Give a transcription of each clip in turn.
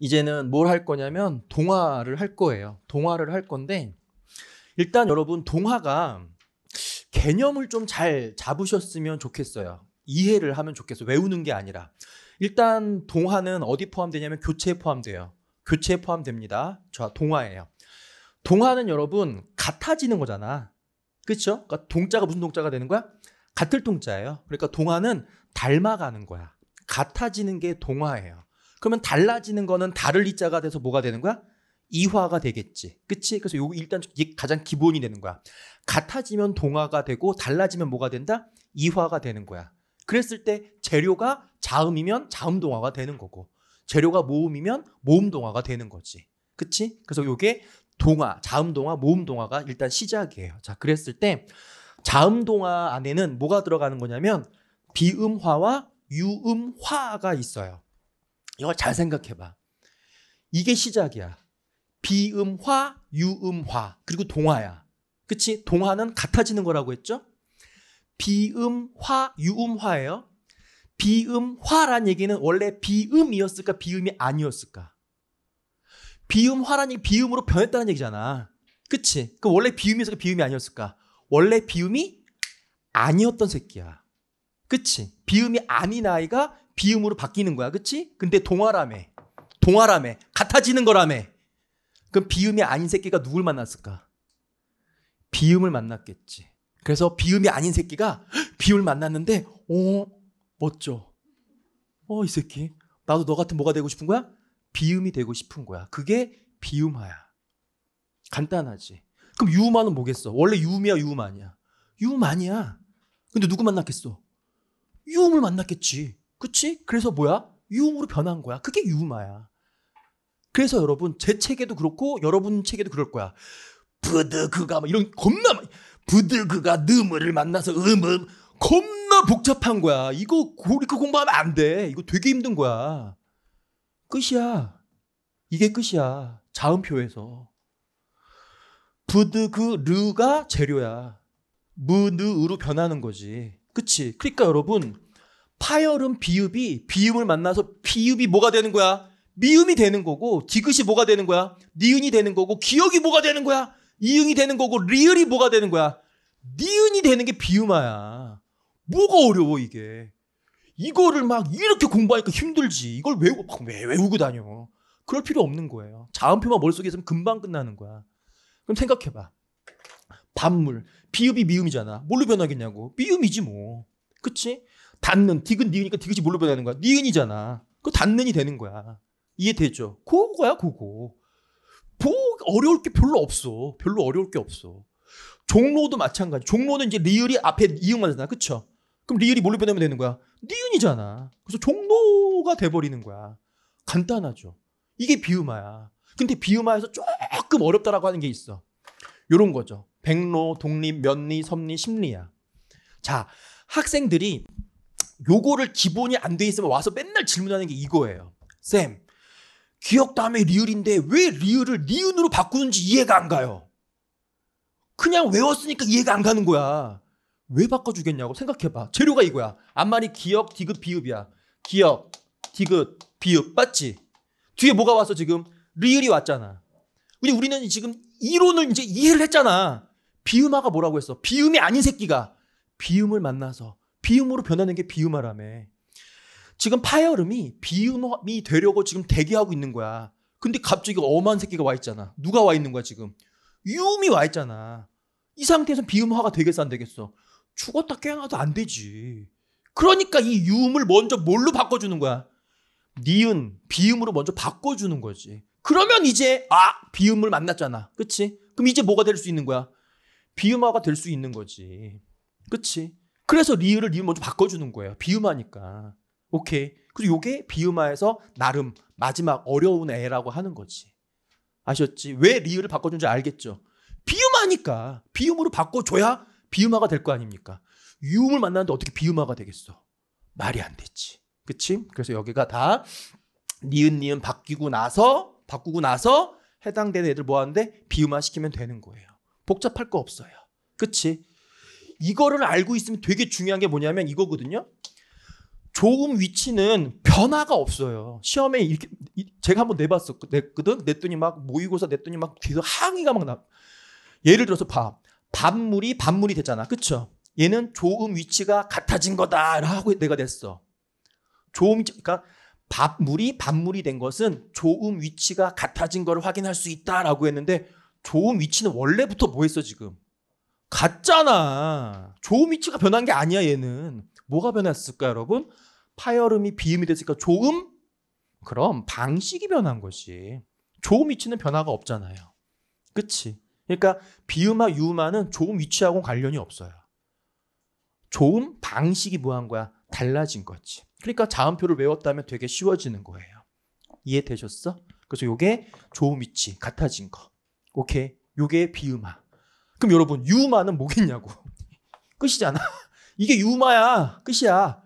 이제는 뭘 할 거냐면 동화를 할 거예요. 동화를 할 건데 일단 여러분 동화가 개념을 좀 잘 잡으셨으면 좋겠어요. 이해를 하면 좋겠어요. 외우는 게 아니라. 일단 동화는 어디 포함되냐면 교체에 포함돼요. 교체에 포함됩니다. 자, 동화예요. 동화는 여러분 같아지는 거잖아. 그렇죠? 그러니까 동자가 무슨 동자가 되는 거야? 같을 동자예요. 그러니까 동화는 닮아가는 거야. 같아지는 게 동화예요. 그러면 달라지는 거는 달을 이자가 돼서 뭐가 되는 거야? 이화가 되겠지. 그치? 그래서 요거 일단 가장 기본이 되는 거야. 같아지면 동화가 되고 달라지면 뭐가 된다? 이화가 되는 거야. 그랬을 때 재료가 자음이면 자음 동화가 되는 거고 재료가 모음이면 모음 동화가 되는 거지. 그치? 그래서 요게 동화, 자음 동화, 모음 동화가 일단 시작이에요. 자, 그랬을 때 자음 동화 안에는 뭐가 들어가는 거냐면 비음화와 유음화가 있어요. 이걸 잘 생각해봐. 이게 시작이야. 비음화, 유음화, 그리고 동화야. 그치? 동화는 같아지는 거라고 했죠? 비음화, 유음화예요. 비음화란 얘기는 원래 비음이었을까, 비음이 아니었을까? 비음화란 얘기, 비음으로 변했다는 얘기잖아. 그치? 그 원래 비음이었을까, 비음이 아니었을까? 원래 비음이 아니었던 새끼야. 그치? 비음이 아닌 아이가 비음으로 바뀌는 거야. 그치? 근데 동화라며. 동화라며. 같아지는 거라매 그럼 비음이 아닌 새끼가 누굴 만났을까? 비음을 만났겠지. 그래서 비음이 아닌 새끼가 비음을 만났는데, 어, 멋져. 어, 이 새끼. 나도 너 같은 뭐가 되고 싶은 거야? 비음이 되고 싶은 거야. 그게 비음화야. 간단하지. 그럼 유음화는 뭐겠어? 원래 유음이야, 유음 아니야? 유음 아니야. 근데 누구 만났겠어? 유음을 만났겠지. 그치? 그래서 뭐야? 유음으로 변한 거야. 그게 유아야 그래서 여러분 제 책에도 그렇고 여러분 책에도 그럴 거야. 부드그가 막 이런 겁나 부드그가 느무를 만나서 음음 겁나 복잡한 거야. 이거 고리크 공부하면 안 돼. 이거 되게 힘든 거야. 끝이야. 이게 끝이야. 자음표에서. 부드그 르가 재료야. 무느으로 변하는 거지. 그치? 그러니까 여러분 파열음 비읍이 비음을 만나서 비읍이 뭐가 되는 거야? 미음이 되는 거고 디귿이 뭐가 되는 거야? 니은이 되는 거고 기억이 뭐가 되는 거야? 이응이 되는 거고 리을이 뭐가 되는 거야? 니은이 되는 게 비음아야. 뭐가 어려워 이게. 이거를 막 이렇게 공부하니까 힘들지. 이걸 외우막왜 외우고 다녀. 그럴 필요 없는 거예요. 자음표만 머릿속에 있으면 금방 끝나는 거야. 그럼 생각해 봐. 반물. 비읍이 미음이잖아. 뭘로 변하겠냐고. 미음이지 뭐. 그치? 닿는 디귿 니은이니까 디귿이 뭘로 변하는 거야? 니은이잖아. 그 닿는이 되는 거야. 이해되죠? 그거야 그거. 보 어려울 게 별로 없어. 별로 어려울 게 없어. 종로도 마찬가지. 종로는 이제 리을이 앞에 이응만 잖아 그쵸? 그럼 리을이 뭘로 변하면 되는 거야? 니은이잖아. 그래서 종로가 돼버리는 거야. 간단하죠. 이게 비음화야. 근데 비음화에서 조금 어렵다라고 하는 게 있어. 요런 거죠. 백로, 독립, 면리, 섭리 심리야. 자, 학생들이 요거를 기본이 안 돼 있으면 와서 맨날 질문하는 게 이거예요. 쌤, 기억 다음에 리을인데 왜 리을을 니은으로 바꾸는지 이해가 안 가요. 그냥 외웠으니까 이해가 안 가는 거야. 왜 바꿔주겠냐고 생각해봐. 재료가 이거야. 앞말이 기억, 디귿, 비읍이야. 기억, 디귿, 비읍. 맞지? 뒤에 뭐가 왔어, 지금? 리을이 왔잖아. 근데 우리는 지금 이론을 이제 이해를 했잖아. 비음아가 뭐라고 했어? 비음이 아닌 새끼가 비음을 만나서 비음으로 변하는 게 비음화라며. 지금 파열음이 비음이 되려고 지금 대기하고 있는 거야. 근데 갑자기 엄한 새끼가 와 있잖아. 누가 와 있는 거야, 지금? 유음이 와 있잖아. 이 상태에서 비음화가 되겠어, 안 되겠어? 죽었다 깨어나도 안 되지. 그러니까 이 유음을 먼저 뭘로 바꿔주는 거야? 니은, 비음으로 먼저 바꿔주는 거지. 그러면 이제, 아, 비음을 만났잖아. 그치? 그럼 이제 뭐가 될 수 있는 거야? 비음화가 될 수 있는 거지. 그치? 그래서 리을을 리을 먼저 바꿔주는 거예요. 비음하니까. 오케이. 그리고 요게 비음하에서 나름 마지막 어려운 애라고 하는 거지. 아셨지? 왜 리을을 바꿔준지 알겠죠? 비음하니까. 비음으로 바꿔줘야 비음화가 될 거 아닙니까? 유음을 만나는데 어떻게 비음화가 되겠어? 말이 안되지 그치? 그래서 여기가 다 니은 니은 바뀌고 나서 바꾸고 나서 해당되는 애들 뭐하는데 비음화 시키면 되는 거예요. 복잡할 거 없어요. 그치? 이거를 알고 있으면 되게 중요한 게 뭐냐면 이거거든요. 좋은 위치는 변화가 없어요. 시험에 이렇게 제가 한번 내봤었거든. 냈더니 막 모의고사 냈더니 막 뒤에서 항의가 막 나. 예를 들어서 밥. 밥물이 밥물이 됐잖아. 그쵸? 얘는 좋은 위치가 같아진 거다. 라고 내가 냈어. 조음, 그러니까 밥물이 밥물이 된 것은 좋은 위치가 같아진 거를 확인할 수 있다라고 했는데 좋은 위치는 원래부터 뭐 했어 지금? 같잖아. 조음위치가 변한 게 아니야 얘는. 뭐가 변했을까 여러분? 파열음이 비음이 됐으니까 조음? 그럼 방식이 변한 것이. 조음 위치는 변화가 없잖아요. 그치? 그러니까 비음화 유음화는 조음 위치하고 는 관련이 없어요. 조음 방식이 뭐한 거야? 달라진 거지. 그러니까 자음표를 외웠다면 되게 쉬워지는 거예요. 이해되셨어? 그래서 요게 조음 위치 같아진 거. 오케이. 요게 비음화. 그럼 여러분 유마는 뭐겠냐고. 끝이잖아. 이게 유마야. 끝이야.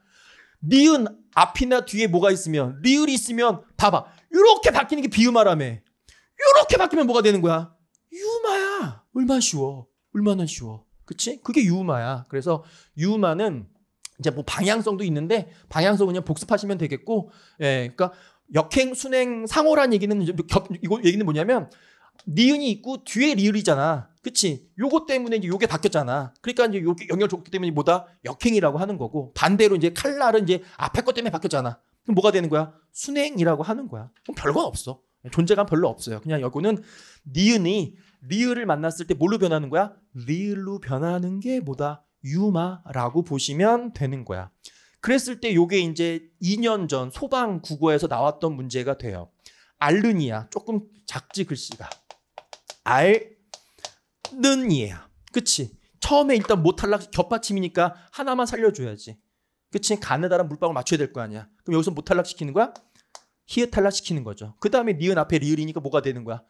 니은 앞이나 뒤에 뭐가 있으면 리을이 있으면 봐봐. 이렇게 바뀌는 게 비유마라며. 이렇게 바뀌면 뭐가 되는 거야? 유마야. 얼마나 쉬워. 얼마나 쉬워. 그치? 그게 유마야. 그래서 유마는 이제 뭐 방향성도 있는데 방향성은 그냥 복습하시면 되겠고 예. 그러니까 역행 순행 상호란 얘기는 겹, 이거 얘기는 뭐냐면 니은이 있고 뒤에 리을이잖아. 그치? 요거 때문에 이제 요게 바뀌었잖아. 그러니까 이제 요게 영향을 줬기 때문에 뭐다? 역행이라고 하는 거고 반대로 이제 칼날은 이제 앞에 것 때문에 바뀌었잖아. 그럼 뭐가 되는 거야? 순행이라고 하는 거야. 그럼 별건 없어. 존재감 별로 없어요. 그냥 여기는 니은이 리을을 만났을 때 뭘로 변하는 거야? 리을로 변하는 게 뭐다? 유마라고 보시면 되는 거야. 그랬을 때 요게 이제 2년 전 소방 국어에서 나왔던 문제가 돼요. 알르니아 조금 작지 글씨가 알는 에야 그치? 처음에 일단 못탈락 겹받침이니까 하나만 살려줘야지. 그치? 가느다란 물방울 맞춰야 될 거 아니야. 그럼 여기서 못탈락 시키는 거야? 히읗 탈락 시키는 거죠. 그 다음에 니은 앞에 리을이니까 뭐가 되는 거야?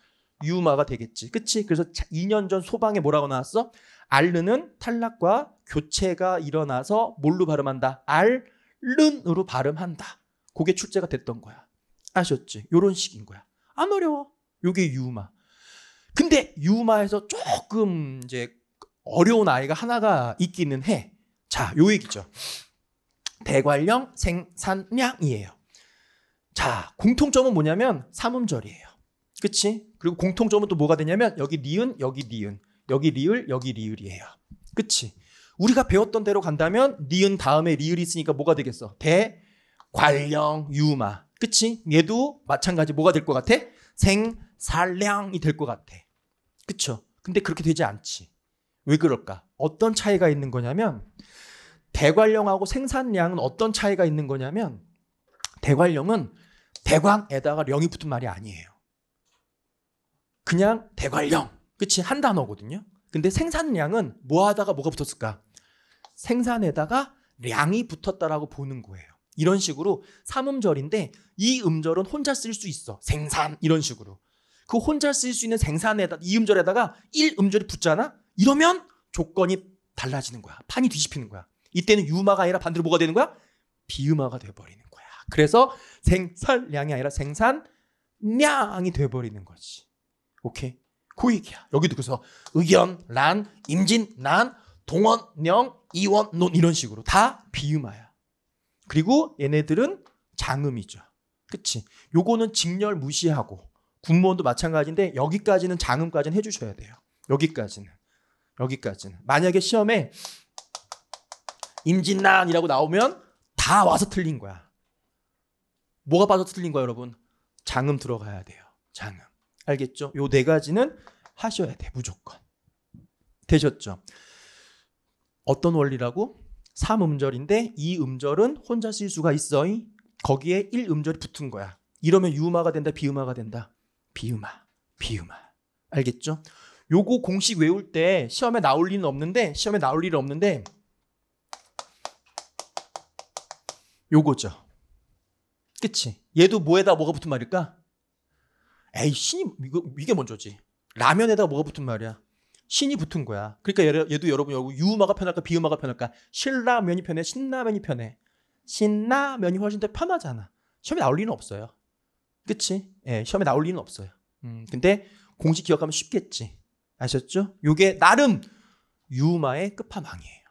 유마가 되겠지. 그치? 그래서 2년 전 소방에 뭐라고 나왔어? 알르는 탈락과 교체가 일어나서 뭘로 발음한다? 알른으로 발음한다. 그게 출제가 됐던 거야. 아셨지? 요런 식인 거야. 안 어려워. 요게 유마. 근데 유마에서 조금 이제 어려운 아이가 하나가 있기는 해. 자, 요 얘기죠. 대관령 생산량이에요. 자, 공통점은 뭐냐면 삼음절이에요. 그치? 그리고 공통점은 또 뭐가 되냐면 여기 니은, 여기 니은, 여기 리을, 여기 리을이에요. 그치? 우리가 배웠던 대로 간다면 니은 다음에 리을이 있으니까 뭐가 되겠어? 대관령 유마. 그치? 얘도 마찬가지 뭐가 될 것 같아? 생 살량이 될 것 같아. 그쵸? 근데 그렇게 되지 않지. 왜 그럴까? 어떤 차이가 있는 거냐면 대관령하고 생산량은 어떤 차이가 있는 거냐면 대관령은 대광에다가 령이 붙은 말이 아니에요. 그냥 대관령. 그치? 한 단어거든요. 근데 생산량은 뭐 하다가 뭐가 붙었을까? 생산에다가 량이 붙었다라고 보는 거예요. 이런 식으로 삼음절인데 이 음절은 혼자 쓸 수 있어. 생산 이런 식으로. 그 혼자 쓸 수 있는 생산에다 이음절에다가 일음절이 붙잖아. 이러면 조건이 달라지는 거야. 판이 뒤집히는 거야. 이때는 유마가 아니라 반대로 뭐가 되는 거야? 비음화가 돼버리는 거야. 그래서 생산량이 아니라 생산량이 돼버리는 거지. 오케이? 그 얘기야. 여기도 그래서 의견, 란, 임진, 난, 동원, 령, 이원, 논 이런 식으로 다비음화야 그리고 얘네들은 장음이죠. 그치? 요거는 직렬 무시하고 군무원도 마찬가지인데 여기까지는 장음까지는 해주셔야 돼요. 여기까지는. 여기까지는. 만약에 시험에 임진난이라고 나오면 다 와서 틀린 거야. 뭐가 빠져서 틀린 거야, 여러분? 장음 들어가야 돼요. 장음. 알겠죠? 요 네 가지는 하셔야 돼, 무조건. 되셨죠? 어떤 원리라고? 3음절인데 이 음절은 혼자 쓸 수가 있어. 거기에 1음절이 붙은 거야. 이러면 유음화가 된다, 비음화가 된다. 비음마비음마 알겠죠? 요거 공식 외울 때 시험에 나올 리는 없는데 시험에 나올 일은 없는데 요거죠. 그치? 얘도 뭐에다 뭐가 붙은 말일까? 에이 신이 이거, 이게 먼저지. 라면에다 뭐가 붙은 말이야? 신이 붙은 거야. 그러니까 얘도 여러분 여기 유음화가 편할까 비음화가 편할까? 신라면이 편해 신라면이 편해. 신라면이 훨씬 더 편하잖아. 시험에 나올 리는 없어요. 그치? 예, 시험에 나올 리는 없어요. 음, 근데 공식 기억하면 쉽겠지. 아셨죠? 요게 나름 유마의 끝판왕이에요.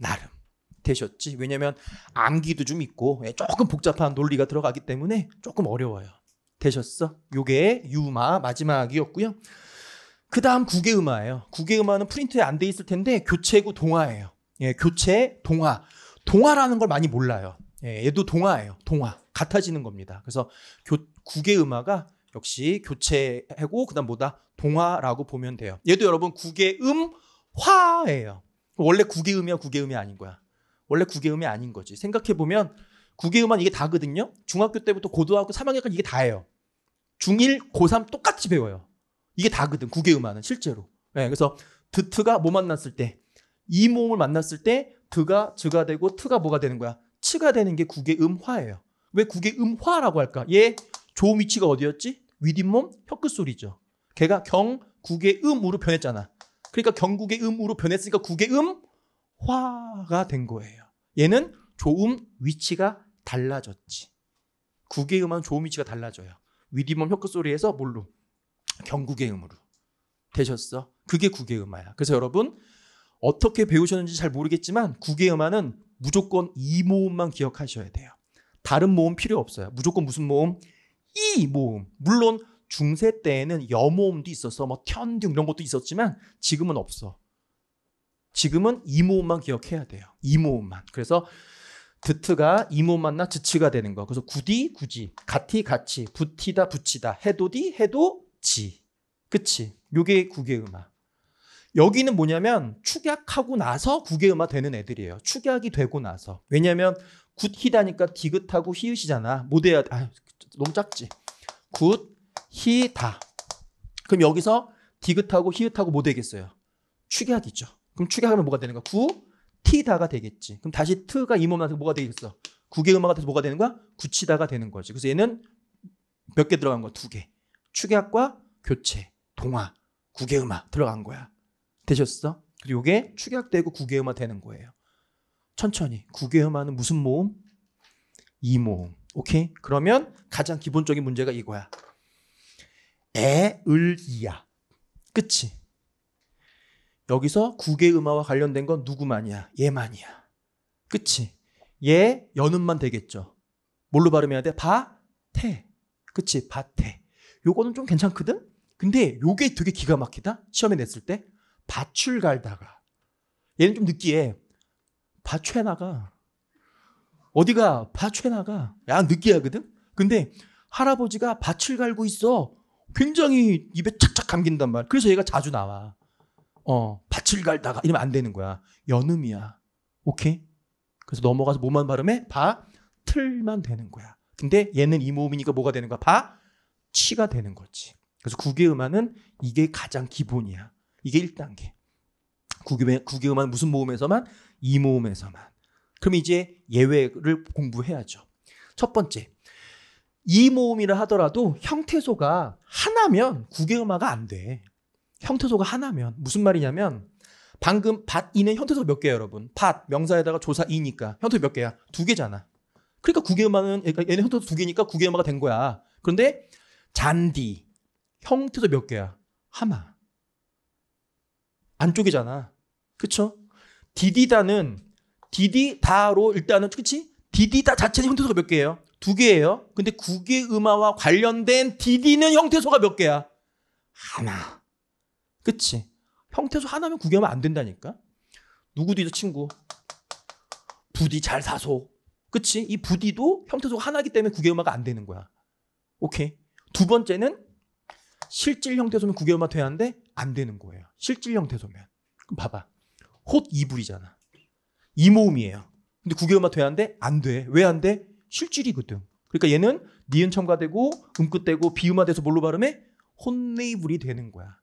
나름. 되셨지? 왜냐면 암기도 좀 있고 예, 조금 복잡한 논리가 들어가기 때문에 조금 어려워요. 되셨어? 요게 유마 마지막이었고요. 그 다음 국외음화예요. 국외음화는 프린트에 안 돼 있을 텐데 교체구 동화예요. 예, 교체, 동화. 동화라는 걸 많이 몰라요. 예, 얘도 동화예요. 동화. 같아지는 겁니다. 그래서 교, 국의 음화가 역시 교체하고 그다음 뭐다 동화라고 보면 돼요. 얘도 여러분 국의 음 화예요. 원래 국의 음이야 국의 음이 아닌 거야. 원래 국의 음이 아닌 거지. 생각해 보면 국의 음은 이게 다거든요. 중학교 때부터 고등학교 3학년까지 이게 다예요. 중1, 고3 똑같이 배워요. 이게 다거든. 국의 음화는 실제로. 네, 그래서 드트가 뭐 만났을 때 이몽을 만났을 때 드가 즈가 되고 트가 뭐가 되는 거야? 치가 되는 게 국의 음화예요. 왜 국의 음화라고 할까? 얘 좋은 위치가 어디였지? 윗잇몸 혀끝소리죠. 걔가 경국의 음으로 변했잖아. 그러니까 경국의 음으로 변했으니까 국의 음 화가 된 거예요. 얘는 조음 위치가 달라졌지. 국의 음은 조음 위치가 달라져요. 위잇몸 혀끝소리에서 뭘로? 경국의 음으로. 되셨어? 그게 국의 음화야. 그래서 여러분 어떻게 배우셨는지 잘 모르겠지만 국의 음화는 무조건 이 모음만 기억하셔야 돼요. 다른 모음 필요 없어요. 무조건 무슨 모음? 이 모음. 물론 중세 때에는 여모음도 있었어뭐 켠등 이런 것도 있었지만 지금은 없어. 지금은 이 모음만 기억해야 돼요. 이 모음만. 그래서 드트가 이모 음 만나 드치가 되는 거. 그래서 구디 구지, 같이 같이, 붙이다 붙이다, 해도디 해도 지. 그치? 요게 국외음악. 여기는 뭐냐면 축약하고 나서 국외음악 되는 애들이에요. 축약이 되고 나서. 왜냐면 굿히다니까 디귿하고 히읗이잖아. 모대야 아, 너무 작지. 굿, 히, 다. 그럼 여기서 디귿하고 히읗하고 뭐 되겠어요? 축약이죠. 그럼 축약하면 뭐가 되는 거야? 구, 티다가 되겠지. 그럼 다시 트가 이몸 나서 뭐가 되겠어? 구개 음화가 돼서 뭐가 되는 거야? 굳히다가 되는 거지. 그래서 얘는 몇 개 들어간 거야? 두 개. 축약과 교체, 동화, 구개 음화 들어간 거야. 되셨어? 그리고 이게 축약되고 구개 음화 되는 거예요. 천천히. 구개 음화는 무슨 모음? 이모음. 오케이? 그러면 가장 기본적인 문제가 이거야. 에, 을, 이야. 그치? 여기서 국의 음화와 관련된 건 누구만이야? 얘만이야. 그치? 얘, 연음만 되겠죠. 뭘로 발음해야 돼? 바, 태. 그치? 바태. 요거는 좀 괜찮거든? 근데 요게 되게 기가 막히다? 시험에 냈을 때? 밭을 갈다가. 얘는 좀 느끼해. 밭에 나가. 어디가 밭에 나가. 야, 느끼하거든? 근데 할아버지가 밭을 갈고 있어. 굉장히 입에 착착 감긴단 말. 그래서 얘가 자주 나와. 어, 밭을 갈다가 이러면 안 되는 거야. 연음이야. 오케이? 그래서 넘어가서 뭐만 발음해? 바, 틀만 되는 거야. 근데 얘는 이 모음이니까 뭐가 되는 거야? 바, 치가 되는 거지. 그래서 국의 음화는 이게 가장 기본이야. 이게 1단계. 국의, 국의 음화는 무슨 모음에서만? 이 모음에서만. 그럼 이제 예외를 공부해야죠. 첫 번째. 이 모음이라 하더라도 형태소가 하나면 구개음화가안 돼. 형태소가 하나면 무슨 말이냐면 방금 밭이는 형태소 몇 개야 여러분? 밭 명사에다가 조사 이니까 형태소 몇 개야? 두 개잖아. 그러니까 구개음화는얘는 그러니까 형태소 두 개니까 구개음화가된 거야. 그런데 잔디 형태소 몇 개야? 하마 안쪽이잖아. 그쵸? 디디다는 디디 다로 일단은 그치? 디디 다 자체는 형태소가 몇 개예요? 두 개예요. 근데 국의 음화와 관련된 디디는 형태소가 몇 개야? 하나. 그치? 형태소 하나면 구경 음화 안 된다니까? 누구도 이제 친구. 부디 잘 사소. 그치? 이 부디도 형태소가 하나기 때문에 구개음화가 안 되는 거야. 오케이. 두 번째는 실질 형태소면 구개음화 돼야 하는데 안 되는 거예요. 실질 형태소면. 그럼 봐봐. 홑 이불이잖아. 이 모음이에요. 근데 9개음만 돼야 한 돼? 안 돼. 왜 안 돼? 실질이거든. 그러니까 얘는 니은 첨가되고 음끝되고 비음화돼서 뭘로 발음해? 혼네이블이 되는 거야.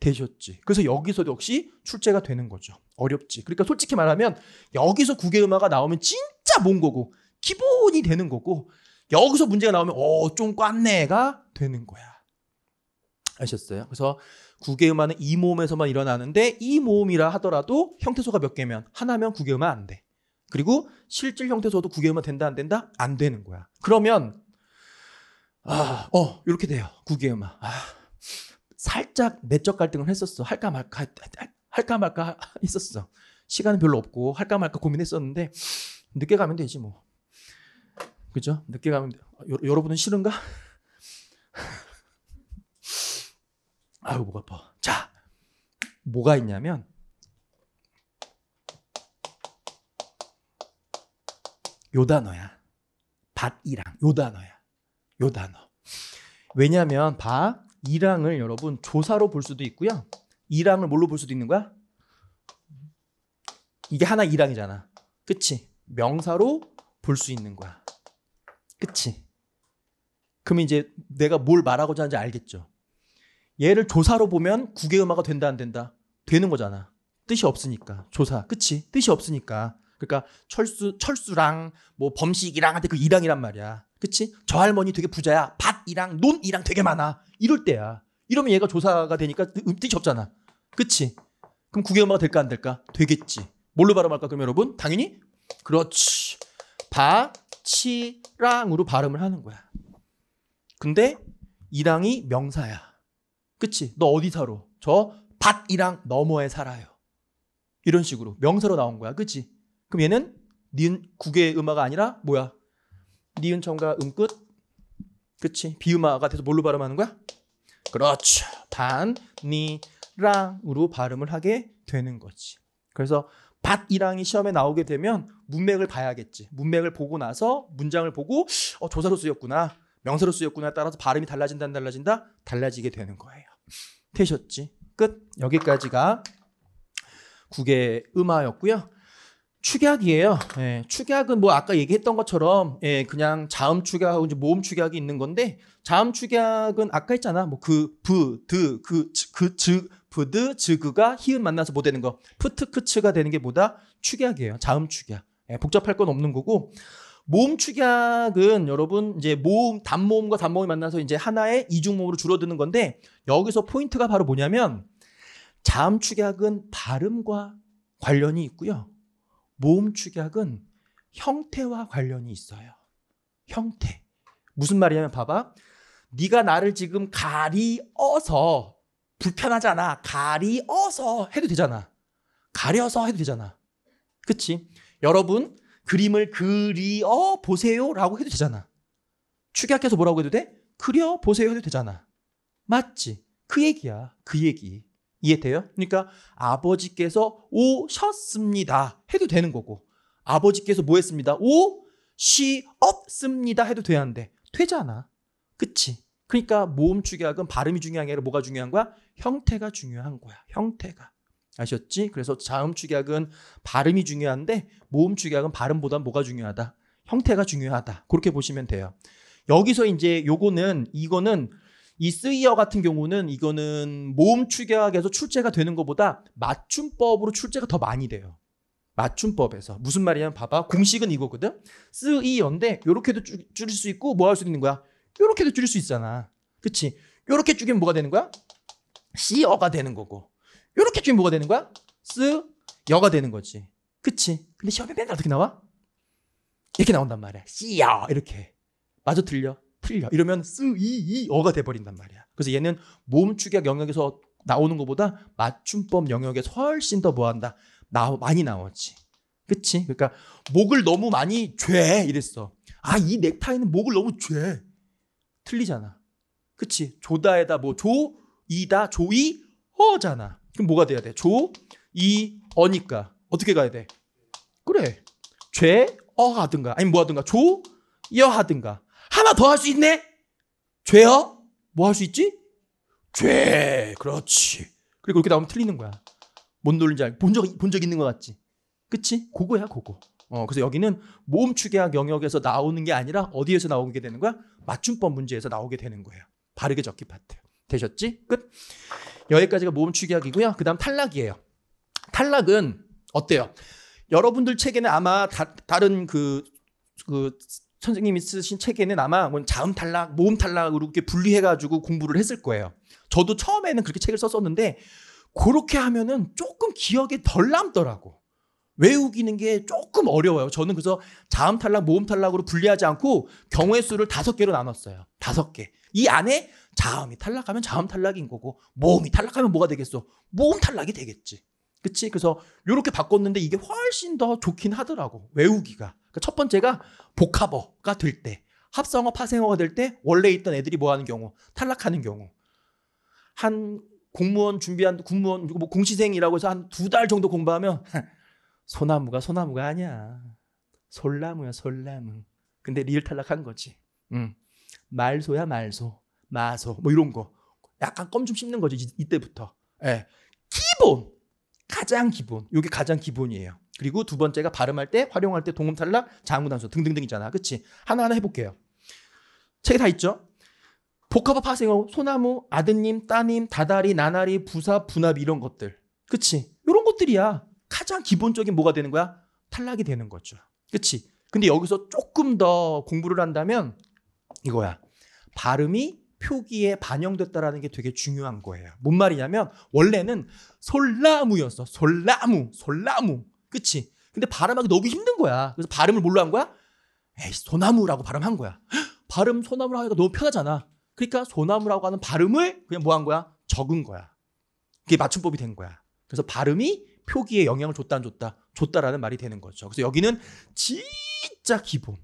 되셨지. 그래서 여기서 도 역시 출제가 되는 거죠. 어렵지. 그러니까 솔직히 말하면 여기서 국의 음화가 나오면 진짜 몽거고 기본이 되는 거고 여기서 문제가 나오면 어좀 꽌내가 되는 거야. 아셨어요? 그래서 구개음화는 이 모음에서만 일어나는데 이 모음이라 하더라도 형태소가 몇 개면 하나면 구개음화 안 돼. 그리고 실질 형태소도 구개음화 된다 안 된다 안 되는 거야. 그러면 아, 어, 이렇게 돼요. 구개음화. 아, 살짝 내적 갈등을 했었어. 할까 말까 할까 말까 했었어. 시간은 별로 없고 할까 말까 고민했었는데 늦게 가면 되지 뭐. 그죠? 늦게 가면 돼. 요, 여러분은 싫은가? 아유 목 아파. 자, 뭐가 있냐면 요 단어야. 밭이랑 요 단어야. 요 단어. 왜냐하면 밭 이랑을 여러분 조사로 볼 수도 있고요. 이랑을 뭘로 볼 수도 있는 거야? 이게 하나 이랑이잖아. 그치? 명사로 볼 수 있는 거야. 그치? 그럼 이제 내가 뭘 말하고자 하는지 알겠죠? 얘를 조사로 보면 국외음화가 된다 안 된다 되는 거잖아. 뜻이 없으니까 조사 그치 뜻이 없으니까 그러니까 철수 철수랑 뭐 범식이랑 한테 그 이랑이란 말이야. 그치? 저 할머니 되게 부자야. 밭이랑 논이랑 되게 많아. 이럴 때야. 이러면 얘가 조사가 되니까 음, 뜻이 없잖아. 그치? 그럼 국외음화가 될까 안 될까? 되겠지. 뭘로 발음할까 그럼 여러분? 당연히 그렇지. 바치랑으로 발음을 하는 거야. 근데 이랑이 명사야. 그치? 너 어디 살아? 저 밭이랑 너머에 살아요. 이런 식으로 명사로 나온 거야. 그치? 그럼 얘는 니은 국의 음화가 아니라 뭐야? 니은 첨가 음끝? 그치? 비음화가 돼서 뭘로 발음하는 거야? 그렇죠. 단, 니, 랑으로 발음을 하게 되는 거지. 그래서 밭이랑이 시험에 나오게 되면 문맥을 봐야겠지. 문맥을 보고 나서 문장을 보고 어, 조사로 쓰였구나. 명사로 쓰였구나 따라서 발음이 달라진다 달라진다 달라지게 되는 거예요. 되셨지. 끝. 여기까지가 국의 음화였고요. 축약이에요. 예, 축약은 뭐 아까 얘기했던 것처럼 예, 그냥 자음 축약하고 이제 모음 축약이 있는 건데 자음 축약은 아까 했잖아. 뭐 그, 부, 드, 그, 그 즈, 그, 즉, 부드, 즈그가 히읗 만나서 뭐 되는 거. 푸트크츠가 되는 게 뭐다? 축약이에요. 자음 축약. 예, 복잡할 건 없는 거고 모음 축약은 여러분 이제 모음 단모음과 단모음이 만나서 이제 하나의 이중모음으로 줄어드는 건데 여기서 포인트가 바로 뭐냐면 자음 축약은 발음과 관련이 있고요. 모음 축약은 형태와 관련이 있어요. 형태. 무슨 말이냐면 봐봐. 네가 나를 지금 가리어서 불편하잖아. 가리어서 해도 되잖아. 가려서 해도 되잖아. 그치? 여러분 그림을 그리어 보세요라고 해도 되잖아. 축약해서 뭐라고 해도 돼? 그려 보세요 해도 되잖아. 맞지? 그 얘기야. 그 얘기. 이해돼요? 그러니까 아버지께서 오셨습니다. 해도 되는 거고. 아버지께서 뭐 했습니다? 오시없습니다 해도 돼야 한데. 되잖아. 그치? 그러니까 모음축약은 발음이 중요한 게 아니라 뭐가 중요한 거야? 형태가 중요한 거야. 형태가. 아셨지? 그래서 자음축약은 발음이 중요한데 모음축약은 발음보다 뭐가 중요하다? 형태가 중요하다. 그렇게 보시면 돼요. 여기서 이제 요거는 이거는 이 쓰이어 같은 경우는 이거는 모음 축약에서 출제가 되는 것보다 맞춤법으로 출제가 더 많이 돼요. 맞춤법에서 무슨 말이냐면 봐봐 공식은 이거거든 쓰이어인데 요렇게도 줄일 수 있고 뭐 할 수 있는 거야 요렇게도 줄일 수 있잖아 그치 요렇게 줄이면 뭐가 되는 거야 씨어가 되는 거고 요렇게 줄이면 뭐가 되는 거야 쓰여가 되는 거지 그치 근데 시험에 맨날 어떻게 나와 이렇게 나온단 말이야 씨어 이렇게 마저 들려 풀려. 이러면 쓰이이어가 돼버린단 말이야. 그래서 얘는 몸음축약 영역에서 나오는 것보다 맞춤법 영역에서 훨씬 더 뭐한다? 나 많이 나오지. 그치? 그러니까 목을 너무 많이 죄 이랬어. 아 이 넥타이는 목을 너무 죄. 틀리잖아. 그치? 조다에다 뭐 조, 이다, 조이, 어잖아 그럼 뭐가 돼야 돼? 조, 이, 어니까. 어떻게 가야 돼? 그래. 죄, 어 하든가. 아니면 뭐 하든가. 조, 여 하든가. 하나 더 할 수 있네? 죄요? 뭐 할 수 있지? 죄. 그렇지. 그리고 이렇게 나오면 틀리는 거야. 뭔논인지 알고. 본 적, 본 적 있는 것 같지? 그치? 그거야, 그거. 어, 그래서 여기는 모음추계학 영역에서 나오는 게 아니라 어디에서 나오게 되는 거야? 맞춤법 문제에서 나오게 되는 거예요. 바르게 적기 파트. 되셨지? 끝. 여기까지가 모음추계학이고요. 그 다음 탈락이에요. 탈락은 어때요? 여러분들 책에는 아마 다, 른그 그, 그 선생님이 쓰신 책에는 아마 자음 탈락, 모음 탈락으로 이렇게 분리해가지고 공부를 했을 거예요. 저도 처음에는 그렇게 책을 썼었는데 그렇게 하면은 조금 기억에 덜 남더라고. 외우기는 게 조금 어려워요. 저는 그래서 자음 탈락, 모음 탈락으로 분리하지 않고 경우의 수를 다섯 개로 나눴어요. 다섯 개. 이 안에 자음이 탈락하면 자음 탈락인 거고 모음이 탈락하면 뭐가 되겠어? 모음 탈락이 되겠지. 그치? 그래서 이렇게 바꿨는데 이게 훨씬 더 좋긴 하더라고. 외우기가. 그러니까 첫 번째가 복합어가 될 때, 합성어, 파생어가 될 때 원래 있던 애들이 뭐 하는 경우? 탈락하는 경우. 한 공무원 준비한 군무원 뭐 공시생이라고 해서 한 두 달 정도 공부하면 소나무가 소나무가 아니야. 솔나무야, 솔나무. 근데 리을 탈락한 거지. 음. 말소야, 말소. 마소. 뭐 이런 거. 약간 껌 좀 씹는 거지, 이때부터. 예. 기본 가장 기본. 이게 가장 기본이에요. 그리고 두 번째가 발음할 때, 활용할 때, 동음 탈락, 자음구 단수 등등등 있잖아. 그치? 하나하나 해볼게요. 책에 다 있죠? 복합업 파생어, 소나무, 아드님, 따님, 다다리, 나나리, 부사, 분합 이런 것들. 그치? 요런 것들이야. 가장 기본적인 뭐가 되는 거야? 탈락이 되는 거죠. 그치? 근데 여기서 조금 더 공부를 한다면 이거야. 발음이 표기에 반영됐다라는 게 되게 중요한 거예요. 뭔 말이냐면 원래는 솔나무였어. 솔나무, 솔나무. 그치? 근데 발음하기 너무 힘든 거야. 그래서 발음을 뭘로 한 거야? 에이, 소나무라고 발음한 거야. 발음 소나무라고 하니까 너무 편하잖아. 그러니까 소나무라고 하는 발음을 그냥 뭐 한 거야? 적은 거야. 그게 맞춤법이 된 거야. 그래서 발음이 표기에 영향을 줬다 안 줬다 줬다라는 말이 되는 거죠. 그래서 여기는 진짜 기본,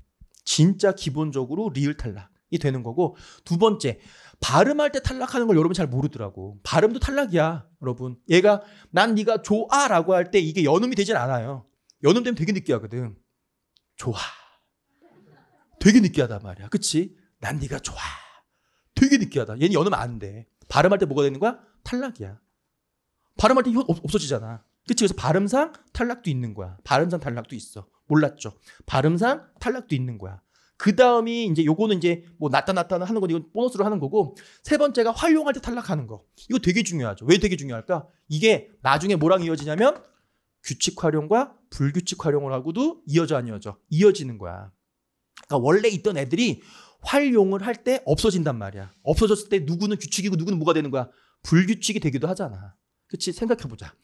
진짜 기본적으로 리을 탈락. 이 되는 거고 두 번째 발음할 때 탈락하는 걸 여러분 잘 모르더라고 발음도 탈락이야 여러분 얘가 난 네가 좋아라고 할 때 이게 연음이 되진 않아요 연음되면 되게 느끼하거든 좋아 되게 느끼하다 말이야 그치 난 네가 좋아 되게 느끼하다 얘는 연음 안 돼 발음할 때 뭐가 되는 거야 탈락이야 발음할 때혀 없어지잖아 그치 그래서 발음상 탈락도 있는 거야 발음상 탈락도 있어 몰랐죠 발음상 탈락도 있는 거야 그 다음이 이제 요거는 이제 뭐 났다 났다 하는 건 이건 보너스로 하는 거고 세 번째가 활용할 때 탈락하는 거 이거 되게 중요하죠 왜 되게 중요할까 이게 나중에 뭐랑 이어지냐면 규칙 활용과 불규칙 활용을 하고도 이어져 안 이어져 이어지는 거야 그러니까 원래 있던 애들이 활용을 할 때 없어진단 말이야 없어졌을 때 누구는 규칙이고 누구는 뭐가 되는 거야 불규칙이 되기도 하잖아 그치 생각해보자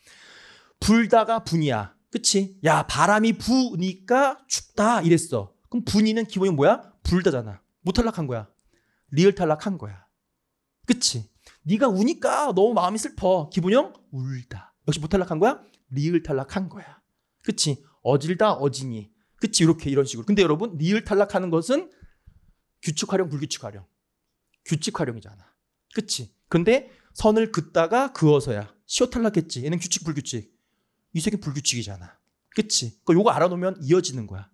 불다가 분이야 그치 야 바람이 부니까 춥다 이랬어 그럼 분위는 기본이 뭐야? 불다잖아. 못 탈락한 거야. 리을 탈락한 거야. 그치? 네가 우니까 너무 마음이 슬퍼. 기본형 울다. 역시 못 탈락한 거야? 리을 탈락한 거야. 그치? 어질다 어징이. 그치? 이렇게 이런 식으로. 근데 여러분 리을 탈락하는 것은 규칙 활용 불규칙 활용. 규칙 활용이잖아. 그치? 근데 선을 긋다가 그어서야 시어 탈락했지. 얘는 규칙 불규칙. 이 새끼 불규칙이잖아. 그치? 그 요거 알아놓으면 이어지는 거야.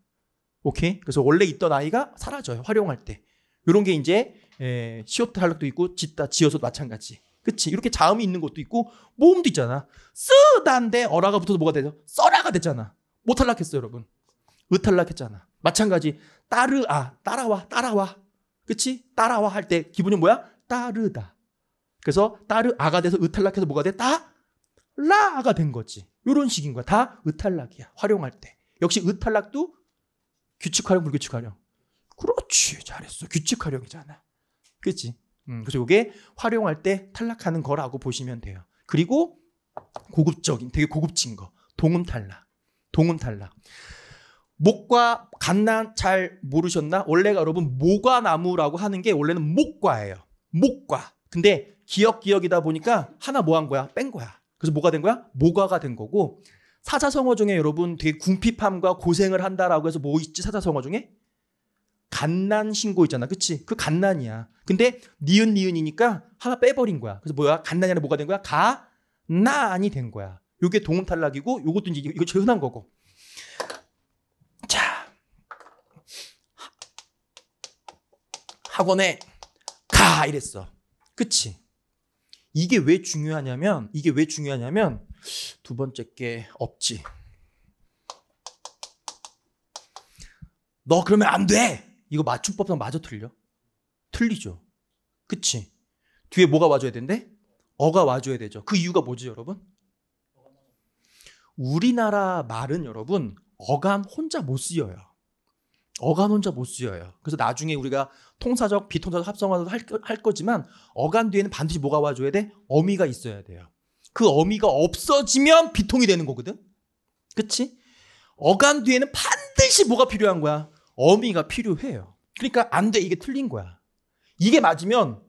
오케이? 그래서 원래 있던 아이가 사라져요. 활용할 때. 요런게 이제 에, 시옷 탈락도 있고 짓다 지어서 도 마찬가지. 그치? 이렇게 자음이 있는 것도 있고 모음도 있잖아. 쓰다인데 어라가 붙어서 뭐가 되죠? 써라가 됐잖아. 못 탈락했어요, 여러분. 으탈락했잖아. 마찬가지 따르아 따라와 따라와 그치? 따라와 할 때 기분이 뭐야? 따르다. 그래서 따르아가 돼서 으탈락해서 뭐가 돼? 따 라가 된 거지. 요런 식인 거야. 다 으탈락이야. 활용할 때. 역시 으탈락도 규칙활용 불규칙화력. 그렇지. 잘했어. 규칙화력이잖아. 그치? 음, 그래서 이게 활용할 때 탈락하는 거라고 보시면 돼요. 그리고 고급적인, 되게 고급진 거. 동음 탈락. 동음 탈락. 목과 갓난 잘 모르셨나? 원래가 여러분 모과나무라고 하는 게 원래는 목과예요. 목과. 근데 기억 기억이다 보니까 하나 뭐한 거야? 뺀 거야. 그래서 뭐가 된 거야? 모과가 된 거고 사자성어 중에 여러분 되게 궁핍함과 고생을 한다라고 해서 뭐 있지 사자성어 중에? 갓난 신고 있잖아. 그치? 그 갓난이야. 근데 니은 니은이니까 하나 빼버린 거야. 그래서 뭐야? 갓난이 아니라 뭐가 된 거야? 가, 난이 된 거야. 요게 동음 탈락이고 요것도 이제 이거 제일 흔한 거고. 자. 학원에 가 이랬어. 그치? 이게 왜 중요하냐면 이게 왜 중요하냐면 두 번째 게 없지. 너 그러면 안 돼! 이거 맞춤법상 맞아 틀려? 틀리죠. 그치? 뒤에 뭐가 와줘야 되는 어가 와줘야 되죠. 그 이유가 뭐지, 여러분? 우리나라 말은 여러분, 어간 혼자 못 쓰여요. 어간 혼자 못 쓰여요. 그래서 나중에 우리가 통사적, 비통사적 합성화도 할, 할 거지만 어간 뒤에는 반드시 뭐가 와줘야 돼? 어미가 있어야 돼요. 그 어미가 없어지면 비통이 되는 거거든. 그치? 어간 뒤에는 반드시 뭐가 필요한 거야? 어미가 필요해요. 그러니까 안 돼. 이게 틀린 거야. 이게 맞으면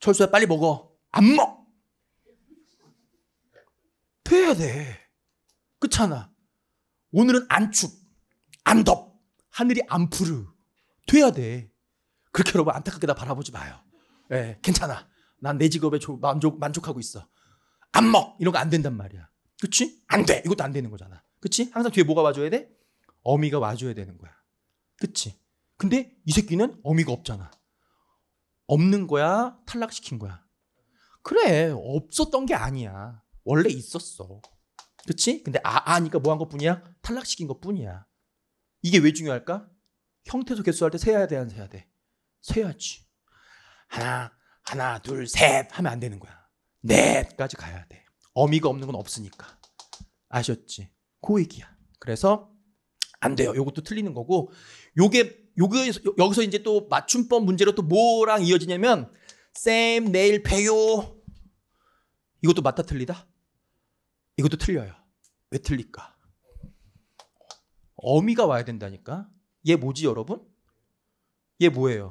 철수야 빨리 먹어. 안 먹. 돼야 돼. 그렇잖아. 오늘은 안 춥, 안 덥, 하늘이 안 푸르. 돼야 돼. 그렇게 여러분 안타깝게 다 바라보지 마요. 예, 네, 괜찮아. 난내 직업에 만족, 만족하고 있어. 안 먹! 이런 거 안 된단 말이야. 그치? 안 돼! 이것도 안 되는 거잖아. 그치? 항상 뒤에 뭐가 와줘야 돼? 어미가 와줘야 되는 거야. 그치? 근데 이 새끼는 어미가 없잖아. 없는 거야? 탈락시킨 거야? 그래, 없었던 게 아니야. 원래 있었어. 그치? 근데 아, 아니까 뭐 한 것 뿐이야? 탈락시킨 것 뿐이야. 이게 왜 중요할까? 형태소 개수할 때 세야 돼, 안 세야 돼? 세야지. 하나, 하나, 둘, 셋 하면 안 되는 거야. 넷까지 가야 돼. 어미가 없는 건 없으니까. 아셨지? 그 얘기야. 그래서 안 돼요. 요것도 틀리는 거고 요게 요기 여기서 이제 또 맞춤법 문제로 또 뭐랑 이어지냐면 쌤 내일 봬요. 이것도 맞다 틀리다? 이것도 틀려요. 왜 틀릴까? 어미가 와야 된다니까. 얘 뭐지 여러분? 얘 뭐예요?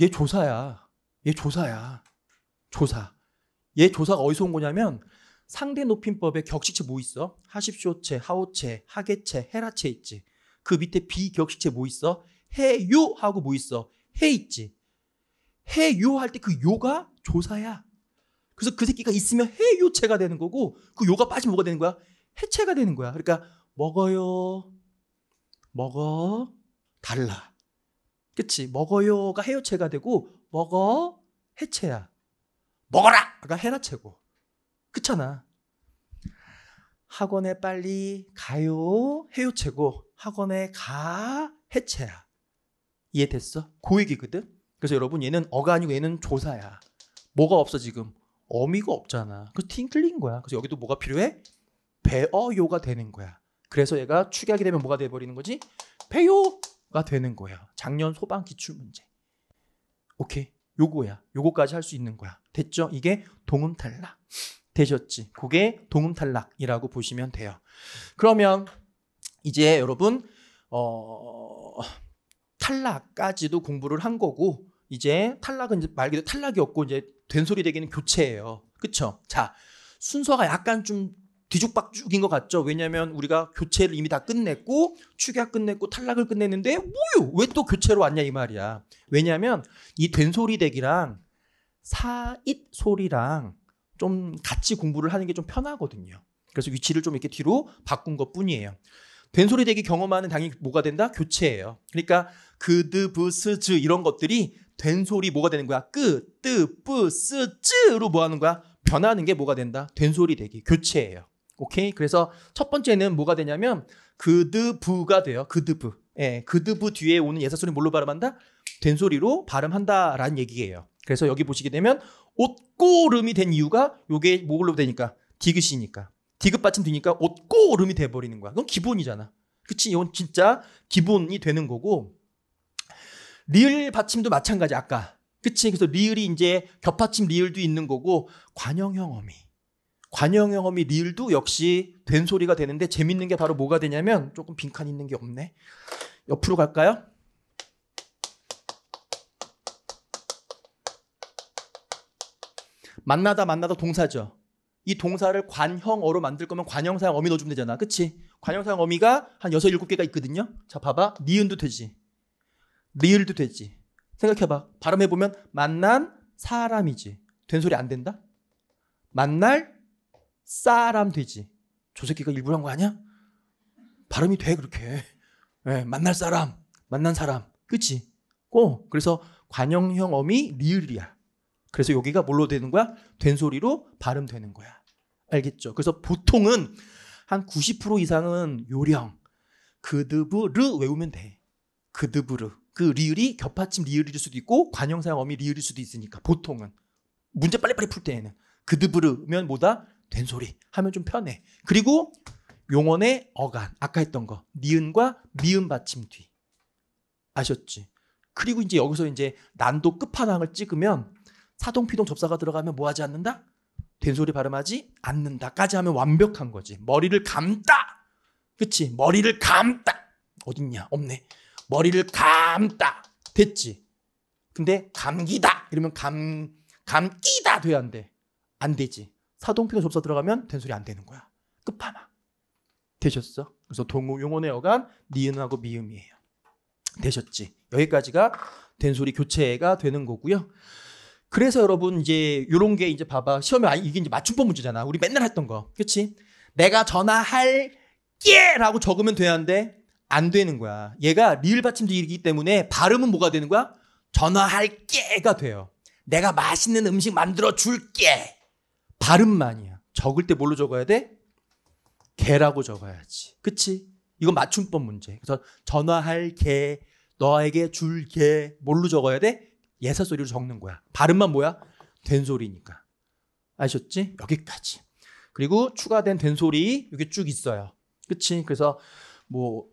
얘 조사야. 얘 조사야. 조사. 얘 조사가 어디서 온 거냐면 상대 높임법에 격식체 뭐 있어? 하십쇼체, 하오체, 하계체, 헤라체 있지. 그 밑에 비격식체 뭐 있어? 해유 하고 뭐 있어? 해 있지. 해유 할때 그 요가 조사야. 그래서 그 새끼가 있으면 해유체가 되는 거고 그 요가 빠지면 뭐가 되는 거야? 해체가 되는 거야. 그러니까 먹어요. 먹어. 달라. 그치? 먹어요가 해요체가 되고 먹어 해체야. 먹어라가 해라체고. 그렇잖아. 학원에 빨리 가요 해요체고 학원에 가 해체야. 이해됐어? 고얘기거든 그래서 여러분 얘는 어가 아니고 얘는 조사야. 뭐가 없어 지금? 어미가 없잖아. 그래서 팅클린 거야. 그래서 여기도 뭐가 필요해? 배어요가 되는 거야. 그래서 얘가 축약이 되면 뭐가 돼버리는 거지? 배요 가 되는 거야. 작년 소방 기출 문제. 오케이. 요거야. 요거까지 할 수 있는 거야. 됐죠? 이게 동음 탈락. 되셨지? 그게 동음 탈락이라고 보시면 돼요. 그러면 이제 여러분 어 탈락까지도 공부를 한 거고 이제 탈락은 이제 말 그대로 탈락이없고 이제 된소리 되기는 교체예요. 그쵸? 자, 순서가 약간 좀 뒤죽박죽인 것 같죠. 왜냐하면 우리가 교체를 이미 다 끝냈고 축약 끝냈고 탈락을 끝냈는데 뭐요? 왜또 교체로 왔냐 이 말이야. 왜냐하면 이 된소리 대기랑 사잇 소리랑 좀 같이 공부를 하는 게 좀 편하거든요. 그래서 위치를 좀 이렇게 뒤로 바꾼 것 뿐이에요. 된소리 대기 경험하는 당연히 뭐가 된다? 교체예요. 그러니까 그드, 브, 스, 즈 이런 것들이 된소리 뭐가 되는 거야? 끄, 뜨, 뿌, 스, 즈로뭐 하는 거야? 변하는 게 뭐가 된다? 된소리 대기, 교체예요. 오케이? 그래서 첫 번째는 뭐가 되냐면 그드부가 돼요. 그드부. 예, 그드부 뒤에 오는 예사소리 뭘로 발음한다? 된소리로 발음한다라는 얘기예요. 그래서 여기 보시게 되면 옷고름이 된 이유가 요게 뭘로 되니까 디귿이니까 디귿 받침 되니까 옷고름이 돼버리는 거야. 그건 기본이잖아. 그치? 이건 진짜 기본이 되는 거고 리을 받침도 마찬가지 아까 그치? 그래서 리을이 이제 겹받침 리을도 있는 거고 관형형 어미 관영 경험이 리을도 역시 된 소리가 되는데 재밌는 게 바로 뭐가 되냐면 조금 빈칸 있는 게 없네. 옆으로 갈까요? 만나다 만나다 동사죠. 이 동사를 관형어로 만들 거면 관형사형 어미 넣어주면 되잖아. 그치? 관형사형 어미가 한 6, 7개가 있거든요. 자, 봐봐. 니은도 되지. 리을도 되지. 생각해봐. 발음해보면 만난 사람이지. 된 소리 안 된다? 만날 사람 되지. 조 새끼가 일부러 한 거 아니야? 발음이 돼 그렇게. 네, 만날 사람, 만난 사람, 그치? 고. 그래서 관형형 어미 리을이야. 그래서 여기가 뭘로 되는 거야? 된소리로 발음되는 거야. 알겠죠? 그래서 보통은 한 90% 이상은 요령, 그드브르 외우면 돼. 그드브르. 그 리을이 겹받침 리을일 수도 있고 관형사형 어미 리을일 수도 있으니까 보통은 문제 빨리빨리 풀 때에는 그드브르면 뭐다? 된소리 하면 좀 편해. 그리고 용언의 어간 아까 했던 거 니은과 미음 받침 뒤 아셨지? 그리고 이제 여기서 이제 난도 끝판왕을 찍으면 사동피동 접사가 들어가면 뭐 하지 않는다? 된소리 발음하지 않는다까지 하면 완벽한 거지. 머리를 감다. 그치? 머리를 감다. 어딨냐? 없네. 머리를 감다. 됐지? 근데 감기다. 이러면 감, 감기다 돼야 안 돼. 안 되지. 사동필은 접사 들어가면 된소리 안 되는 거야. 끝판왕. 되셨어? 그래서 동우 용언의 어간 니은하고 미음이에요. 되셨지? 여기까지가 된소리 교체가 되는 거고요. 그래서 여러분 이제 요런 게 이제 봐봐. 시험에 아 이게 이제 맞춤법 문제잖아. 우리 맨날 했던 거. 그렇지? 내가 전화할 게라고 적으면 되는데 안 되는 거야. 얘가 리을 받침이기 때문에 발음은 뭐가 되는 거야? 전화할 게가 돼요. 내가 맛있는 음식 만들어 줄게. 발음만이야. 적을 때 뭘로 적어야 돼? 개라고 적어야지. 그치? 이거 맞춤법 문제. 그래서 전화할 개, 너에게 줄 개, 뭘로 적어야 돼? 예사 소리로 적는 거야. 발음만 뭐야? 된 소리니까. 아셨지? 여기까지. 그리고 추가된 된 소리 이게 쭉 있어요. 그치? 그래서 뭐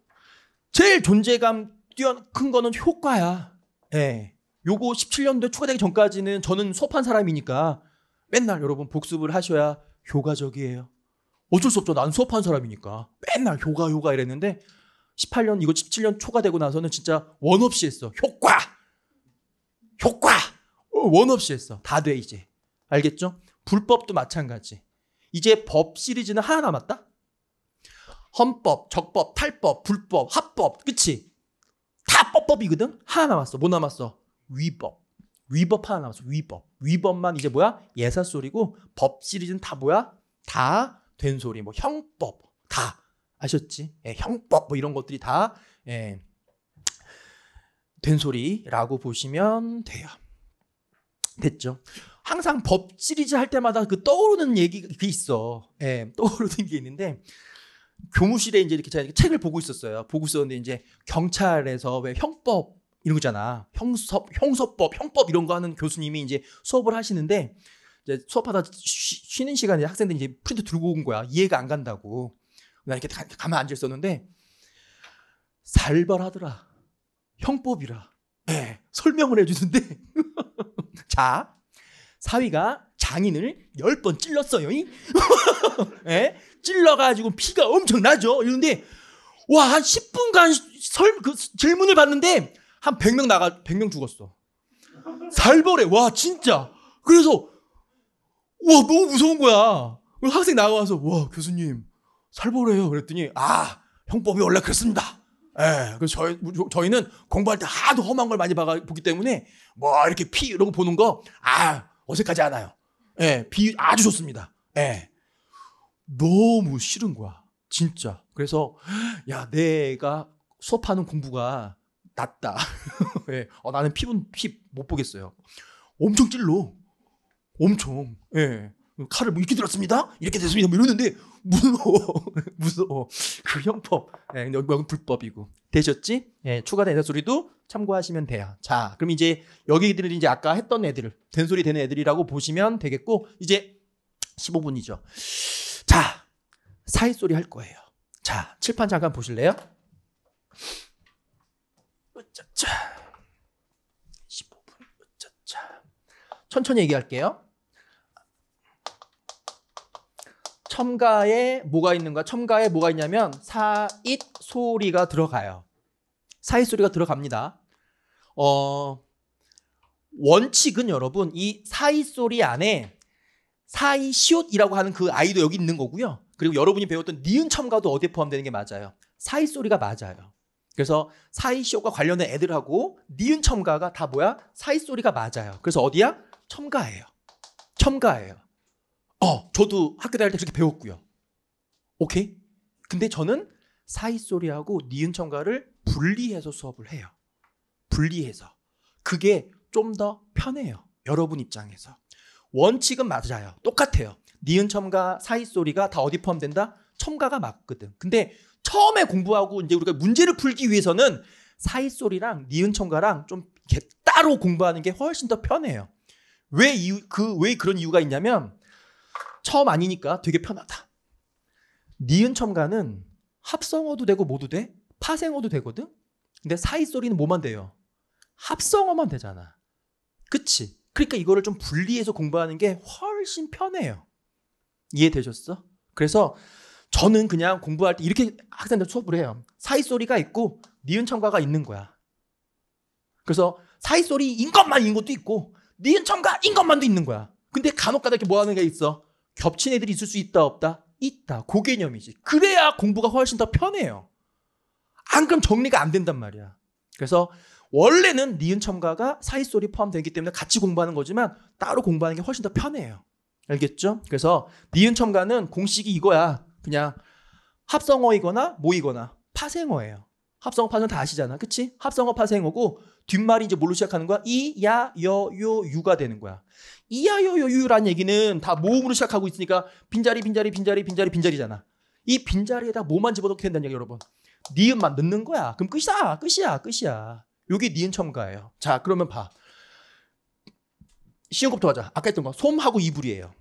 제일 존재감 뛰어 큰 거는 효과야. 예. 요거 17년도에 추가되기 전까지는 저는 수업한 사람이니까 맨날 여러분 복습을 하셔야 효과적이에요. 어쩔 수 없죠. 난 수업한 사람이니까. 맨날 효과, 효과 이랬는데 18년, 이거 17년 초가 되고 나서는 진짜 원 없이 했어. 효과! 효과! 어, 원 없이 했어. 다 돼, 이제. 알겠죠? 불법도 마찬가지. 이제 법 시리즈는 하나 남았다? 헌법, 적법, 탈법, 불법, 합법, 그치? 다 법법이거든? 하나 남았어. 뭐 남았어? 위법. 위법 하나 남았어. 위법. 위법만 이제 뭐야? 예사소리고 법 시리즈는 다 뭐야? 다 된 소리. 뭐 형법 다 아셨지? 예, 형법 뭐 이런 것들이 다 예, 된 소리라고 보시면 돼요. 됐죠? 항상 법 시리즈 할 때마다 그 떠오르는 얘기가 있어. 예, 떠오르는 게 있는데 교무실에 이제 이렇게 제가 책을 보고 있었어요. 보고 있었는데 이제 경찰에서 왜 형법 이런거있잖아 형섭, 형섭법, 형법 이런 거 하는 교수님이 이제 수업을 하시는데 이제 수업하다 쉬, 는 시간에 학생들이 이제 프린트 들고 온 거야. 이해가 안 간다고. 나 이렇게 가, 가만 앉아 있었는데 살벌하더라. 형법이라. 네, 설명을 해주는데 자 사위가 장인을 열 번 찔렀어요. 예? 찔러가지고 피가 엄청 나죠. 이런데 와한 10분간 설, 그 질문을 받는데 한 100명 나가 100명 죽었어. 살벌해. 와, 진짜. 그래서 와, 너무 무서운 거야. 학생 나와서 와, 교수님. 살벌해요. 그랬더니 아, 형법이 원래 그렇습니다. 예. 그래서 저희 저희는 공부할 때 하도 험한 걸 많이 봐 보기 때문에 뭐 이렇게 피 이러고 보는 거 아, 어색하지 않아요. 예. 비 아주 좋습니다. 예. 너무 싫은 거야. 진짜. 그래서 야, 내가 수업하는 공부가 낫다. 예. 어, 나는 피부 피못 보겠어요. 엄청 찔러. 엄청. 예. 칼을 뭐 이렇게 들었습니다. 이렇게 됐습니다. 뭐 이러는데 무서워. 무서워. 그 형법. 예, 근데 여기 불법이고. 되셨지? 예, 추가 된소리도 참고하시면 돼요. 자, 그럼 이제 여기들이 이제 아까 했던 애들, 된소리 되는 애들이라고 보시면 되겠고 이제 15분이죠. 자, 사이 소리 할 거예요. 자, 칠판 잠깐 보실래요? 으짜차. 15분 으짜차. 천천히 얘기할게요. 첨가에 뭐가 있는가? 첨가에 뭐가 있냐면 사잇 소리가 들어가요. 사잇 소리가 들어갑니다. 어, 원칙은 여러분 이 사잇 소리 안에 사이 시옷이라고 하는 그 아이도 여기 있는 거고요. 그리고 여러분이 배웠던 니은 첨가도 어디에 포함되는 게 맞아요. 사이 소리가 맞아요. 그래서 사이쇼가 관련된 애들하고 니은 첨가가 다 뭐야? 사이 소리가 맞아요. 그래서 어디야? 첨가예요. 첨가예요. 어, 저도 학교 다닐 때 그렇게 배웠고요. 오케이? 근데 저는 사이 소리하고 니은 첨가를 분리해서 수업을 해요. 분리해서. 그게 좀 더 편해요. 여러분 입장에서. 원칙은 맞아요. 똑같아요. 니은 첨가, 사이 소리가 다 어디 포함된다? 첨가가 맞거든. 근데 처음에 공부하고 이제 우리가 문제를 풀기 위해서는 사이소리랑 니은첨가랑 좀 따로 공부하는 게 훨씬 더 편해요. 왜이그왜 그, 그런 이유가 있냐면 처음 아니니까 되게 편하다. 니은첨가는 합성어도 되고 모두 돼. 파생어도 되거든. 근데 사이소리는 뭐만 돼요? 합성어만 되잖아. 그치? 그러니까 이거를 좀 분리해서 공부하는 게 훨씬 편해요. 이해되셨어? 그래서 저는 그냥 공부할 때 이렇게 학생들 수업을 해요. 사이소리가 있고 니은 첨가가 있는 거야. 그래서 사이소리인 것만 인 것도 있고 니은 첨가인 것만도 있는 거야. 근데 간혹가다 이렇게 뭐 하는 게 있어. 겹친 애들이 있을 수 있다 없다? 있다. 고 개념이지. 그래야 공부가 훨씬 더 편해요. 안 그럼 정리가 안 된단 말이야. 그래서 원래는 니은 첨가가 사이소리 포함되기 때문에 같이 공부하는 거지만 따로 공부하는 게 훨씬 더 편해요. 알겠죠? 그래서 니은 첨가는 공식이 이거야. 그냥 합성어이거나 모이거나 파생어예요. 합성어 파는 다 아시잖아. 그치? 합성어 파생어고 뒷말이 이제 뭘로 시작하는 거야? 이, 야, 여, 요, 유가 되는 거야. 이, 야, 여, 요, 유란 얘기는 다 모음으로 시작하고 있으니까 빈자리, 빈자리, 빈자리, 빈자리, 빈자리잖아. 이 빈자리에다 뭐만 집어넣게 된다는 얘기 여러분. 니은만 넣는 거야. 그럼 끝이야. 끝이야. 끝이야. 여기 니은 첨가예요. 자, 그러면 봐. 시험 것부터 하자. 아까 했던 거. 솜하고 이불이에요.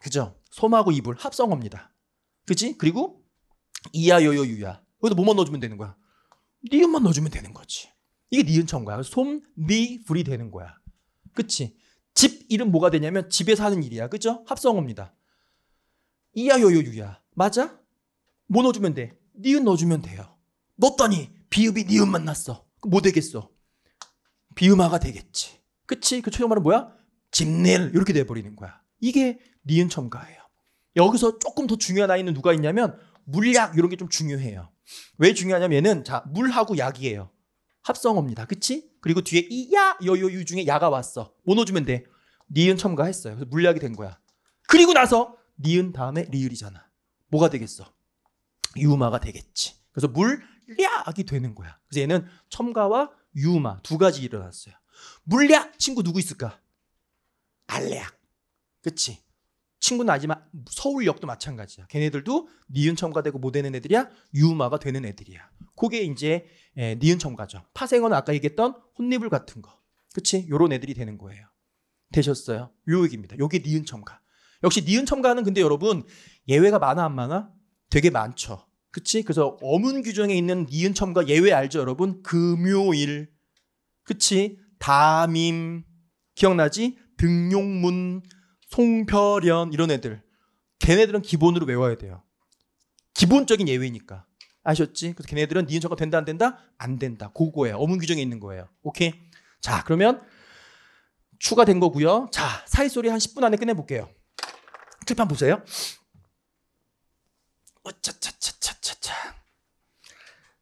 그죠? 솜하고 이불 합성어입니다. 그치? 그리고 이하여여 유야. 여기다 뭐만 넣어주면 되는 거야? 니은만 넣어주면 되는 거지. 이게 니은천 거야. 솜, 니, 불이 되는 거야. 그치? 집 이름 뭐가 되냐면 집에 사는 일이야. 그죠? 합성어입니다. 이하여여 유야. 맞아? 뭐 넣어주면 돼? 니은 넣어주면 돼요. 넣었더니 비읍이 니은 만났어. 뭐 되겠어? 비음화가 되겠지. 그치? 그최종말은 뭐야? 집낼 이렇게 돼버리는 거야. 이게 니은 첨가예요. 여기서 조금 더 중요한 아이는 누가 있냐면 물약 이런 게 좀 중요해요. 왜 중요하냐면 얘는 자 물하고 약이에요. 합성어입니다. 그치? 그리고 뒤에 이 야, 여요유 중에 야가 왔어. 뭐넣 주면 돼? 니은 첨가했어요. 그래서 물약이 된 거야. 그리고 나서 니은 다음에 리을이잖아. 뭐가 되겠어? 유마가 되겠지. 그래서 물약이 되는 거야. 그래서 얘는 첨가와 유마 두 가지 일어났어요. 물약 친구 누구 있을까? 알레약. 그치? 친구는 아니지만 서울역도 마찬가지야. 걔네들도 니은 첨가되고 못 되는 애들이야. 유마가 되는 애들이야. 그게 이제 에, 예, 니은 첨가죠. 파생어는 아까 얘기했던 혼니불 같은 거. 그치? 요런 애들이 되는 거예요. 되셨어요? 요 얘기입니다. 요게 니은 첨가. 역시 니은 첨가는 근데 여러분 예외가 많아 안 많아? 되게 많죠. 그치? 그래서 어문 규정에 있는 니은 첨가 예외 알죠 여러분? 금요일. 그치? 담임. 기억나지? 등용문, 송별연 이런 애들 걔네들은 기본으로 외워야 돼요. 기본적인 예외니까 아셨지? 그래서 걔네들은 니은 저가 된다 안 된다? 안 된다. 고거예요 어문 규정에 있는 거예요. 오케이. 자 그러면 추가된 거고요. 자 사이소리 한 10분 안에 끝내볼게요. 칠판 보세요. 어차차차차차차.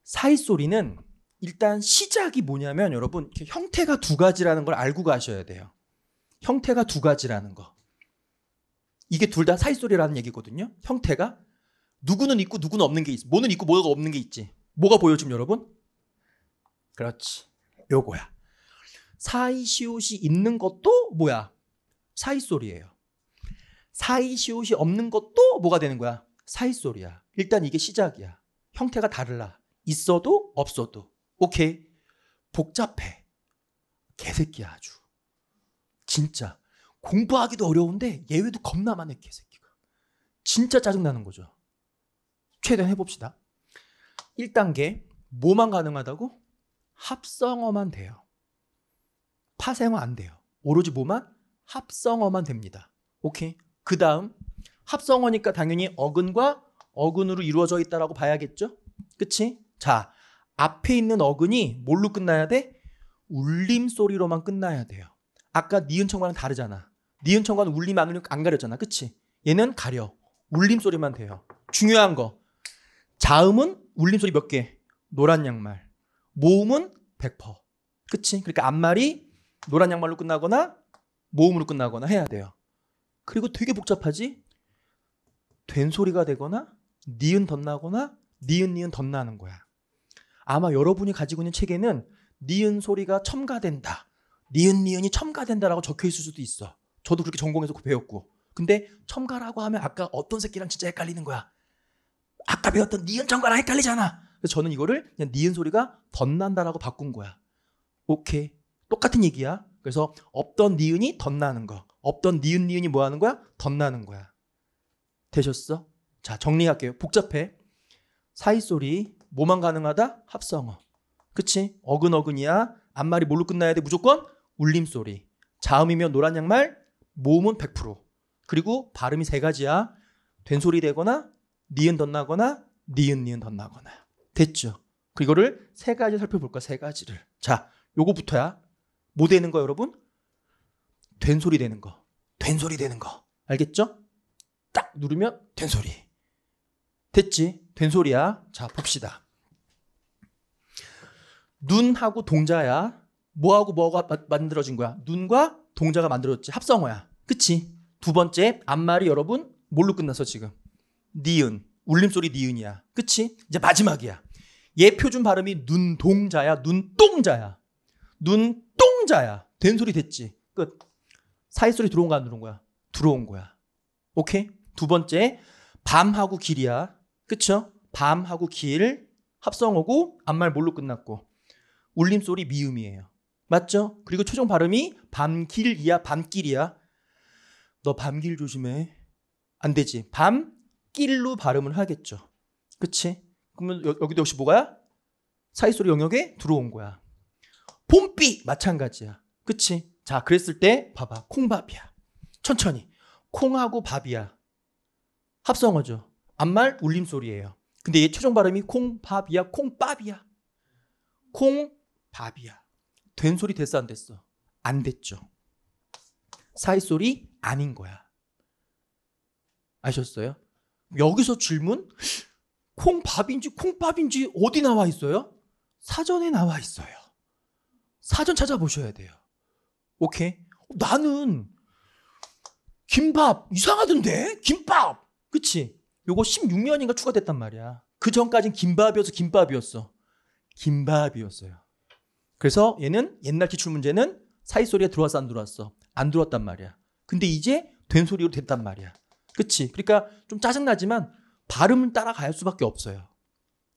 사이소리는 일단 시작이 뭐냐면 여러분 형태가 두 가지라는 걸 알고 가셔야 돼요. 형태가 두 가지라는 거. 이게 둘 다 사이소리라는 얘기거든요. 형태가 누구는 있고 누구는 없는 게 있어. 뭐는 있고 뭐가 없는 게 있지. 뭐가 보여 지금 여러분? 그렇지. 요거야. 사이시옷이 있는 것도 뭐야? 사이소리예요. 사이시옷이 없는 것도 뭐가 되는 거야? 사이소리야. 일단 이게 시작이야. 형태가 다르라. 있어도 없어도. 오케이. 복잡해. 개새끼야 아주. 진짜. 공부하기도 어려운데 예외도 겁나 많아 개새끼가. 진짜 짜증나는 거죠. 최대한 해봅시다. 1단계 뭐만 가능하다고? 합성어만 돼요. 파생어 안 돼요. 오로지 뭐만? 합성어만 됩니다. 오케이. 그 다음 합성어니까 당연히 어근과 어근으로 이루어져 있다라고 봐야겠죠? 그치? 자, 앞에 있는 어근이 뭘로 끝나야 돼? 울림 소리로만 끝나야 돼요. 아까 니은청과는 다르잖아. 니은 청과는 울림 안 울림 안 가렸잖아. 그치? 얘는 가려. 울림 소리만 돼요. 중요한 거. 자음은 울림 소리 몇 개? 노란 양말. 모음은 100%. 그치? 그러니까 앞말이 노란 양말로 끝나거나 모음으로 끝나거나 해야 돼요. 그리고 되게 복잡하지? 된 소리가 되거나 니은 덧나거나 니은 니은 덧나는 거야. 아마 여러분이 가지고 있는 책에는 니은 소리가 첨가된다. 니은 니은이 첨가된다라고 적혀 있을 수도 있어. 저도 그렇게 전공해서 그 배웠고. 근데 첨가라고 하면 아까 어떤 새끼랑 진짜 헷갈리는 거야. 아까 배웠던 니은 첨가랑 헷갈리잖아. 그래서 저는 이거를 그냥 니은 소리가 덧난다라고 바꾼 거야. 오케이. 똑같은 얘기야. 그래서 없던 니은이 덧나는 거. 없던 니은 니은이 뭐 하는 거야? 덧나는 거야. 되셨어? 자, 정리할게요. 복잡해. 사이소리, 뭐만 가능하다? 합성어. 그치? 어근어근이야. 앞말이 뭘로 끝나야 돼? 무조건 울림소리. 자음이면 노란 양말, 모음은 100% 그리고 발음이 세 가지야. 된소리 되거나 니은 덧나거나 니은 니은 덧나거나 됐죠. 그리고를 세 가지 살펴볼까 세 가지를. 자, 요거부터야. 뭐 되는 거 여러분? 된소리 되는 거. 된소리 되는 거. 알겠죠? 딱 누르면 된소리. 됐지? 된소리야. 자, 봅시다. 눈하고 동자야. 뭐하고 뭐가 만들어진 거야? 눈과 동자가 만들었지 합성어야. 그치? 두 번째 앞말이 여러분 뭘로 끝나서 지금? 니은 울림소리 니은이야. 그치? 이제 마지막이야. 얘 표준 발음이 눈동자야 눈똥자야 눈똥자야 된 소리 됐지 끝 사이소리 들어온 거 안 들어온 거야 들어온 거야 오케이 두 번째 밤하고 길이야 그쵸 밤하고 길 합성어고 앞말 뭘로 끝났고 울림소리 미음이에요 맞죠? 그리고 최종 발음이 밤길이야, 밤길이야. 너 밤길 조심해. 안 되지. 밤길로 발음을 하겠죠. 그치? 그러면 여, 기도 역시 뭐가? 야 사이소리 영역에 들어온 거야. 봄비! 마찬가지야. 그치? 자, 그랬을 때 봐봐. 콩밥이야. 천천히. 콩하고 밥이야. 합성어죠. 암말 울림 소리예요. 근데 얘 최종 발음이 콩밥이야, 콩밥이야. 콩밥이야. 된 소리 됐어 안 됐어? 안 됐죠. 사이소리 아닌 거야. 아셨어요? 여기서 질문 콩밥인지 콩밥인지 어디 나와 있어요? 사전에 나와 있어요. 사전 찾아보셔야 돼요. 오케이. 나는 김밥 이상하던데? 김밥. 그치? 요거 16년인가 추가됐단 말이야. 그 전까진 김밥이어서 김밥이었어. 김밥이었어요. 그래서 얘는 옛날 기출 문제는 사이 소리가 들어왔어 안 들어왔어 안 들어왔단 말이야. 근데 이제 된 소리로 됐단 말이야. 그치? 그러니까 좀 짜증나지만 발음을 따라갈 수밖에 없어요.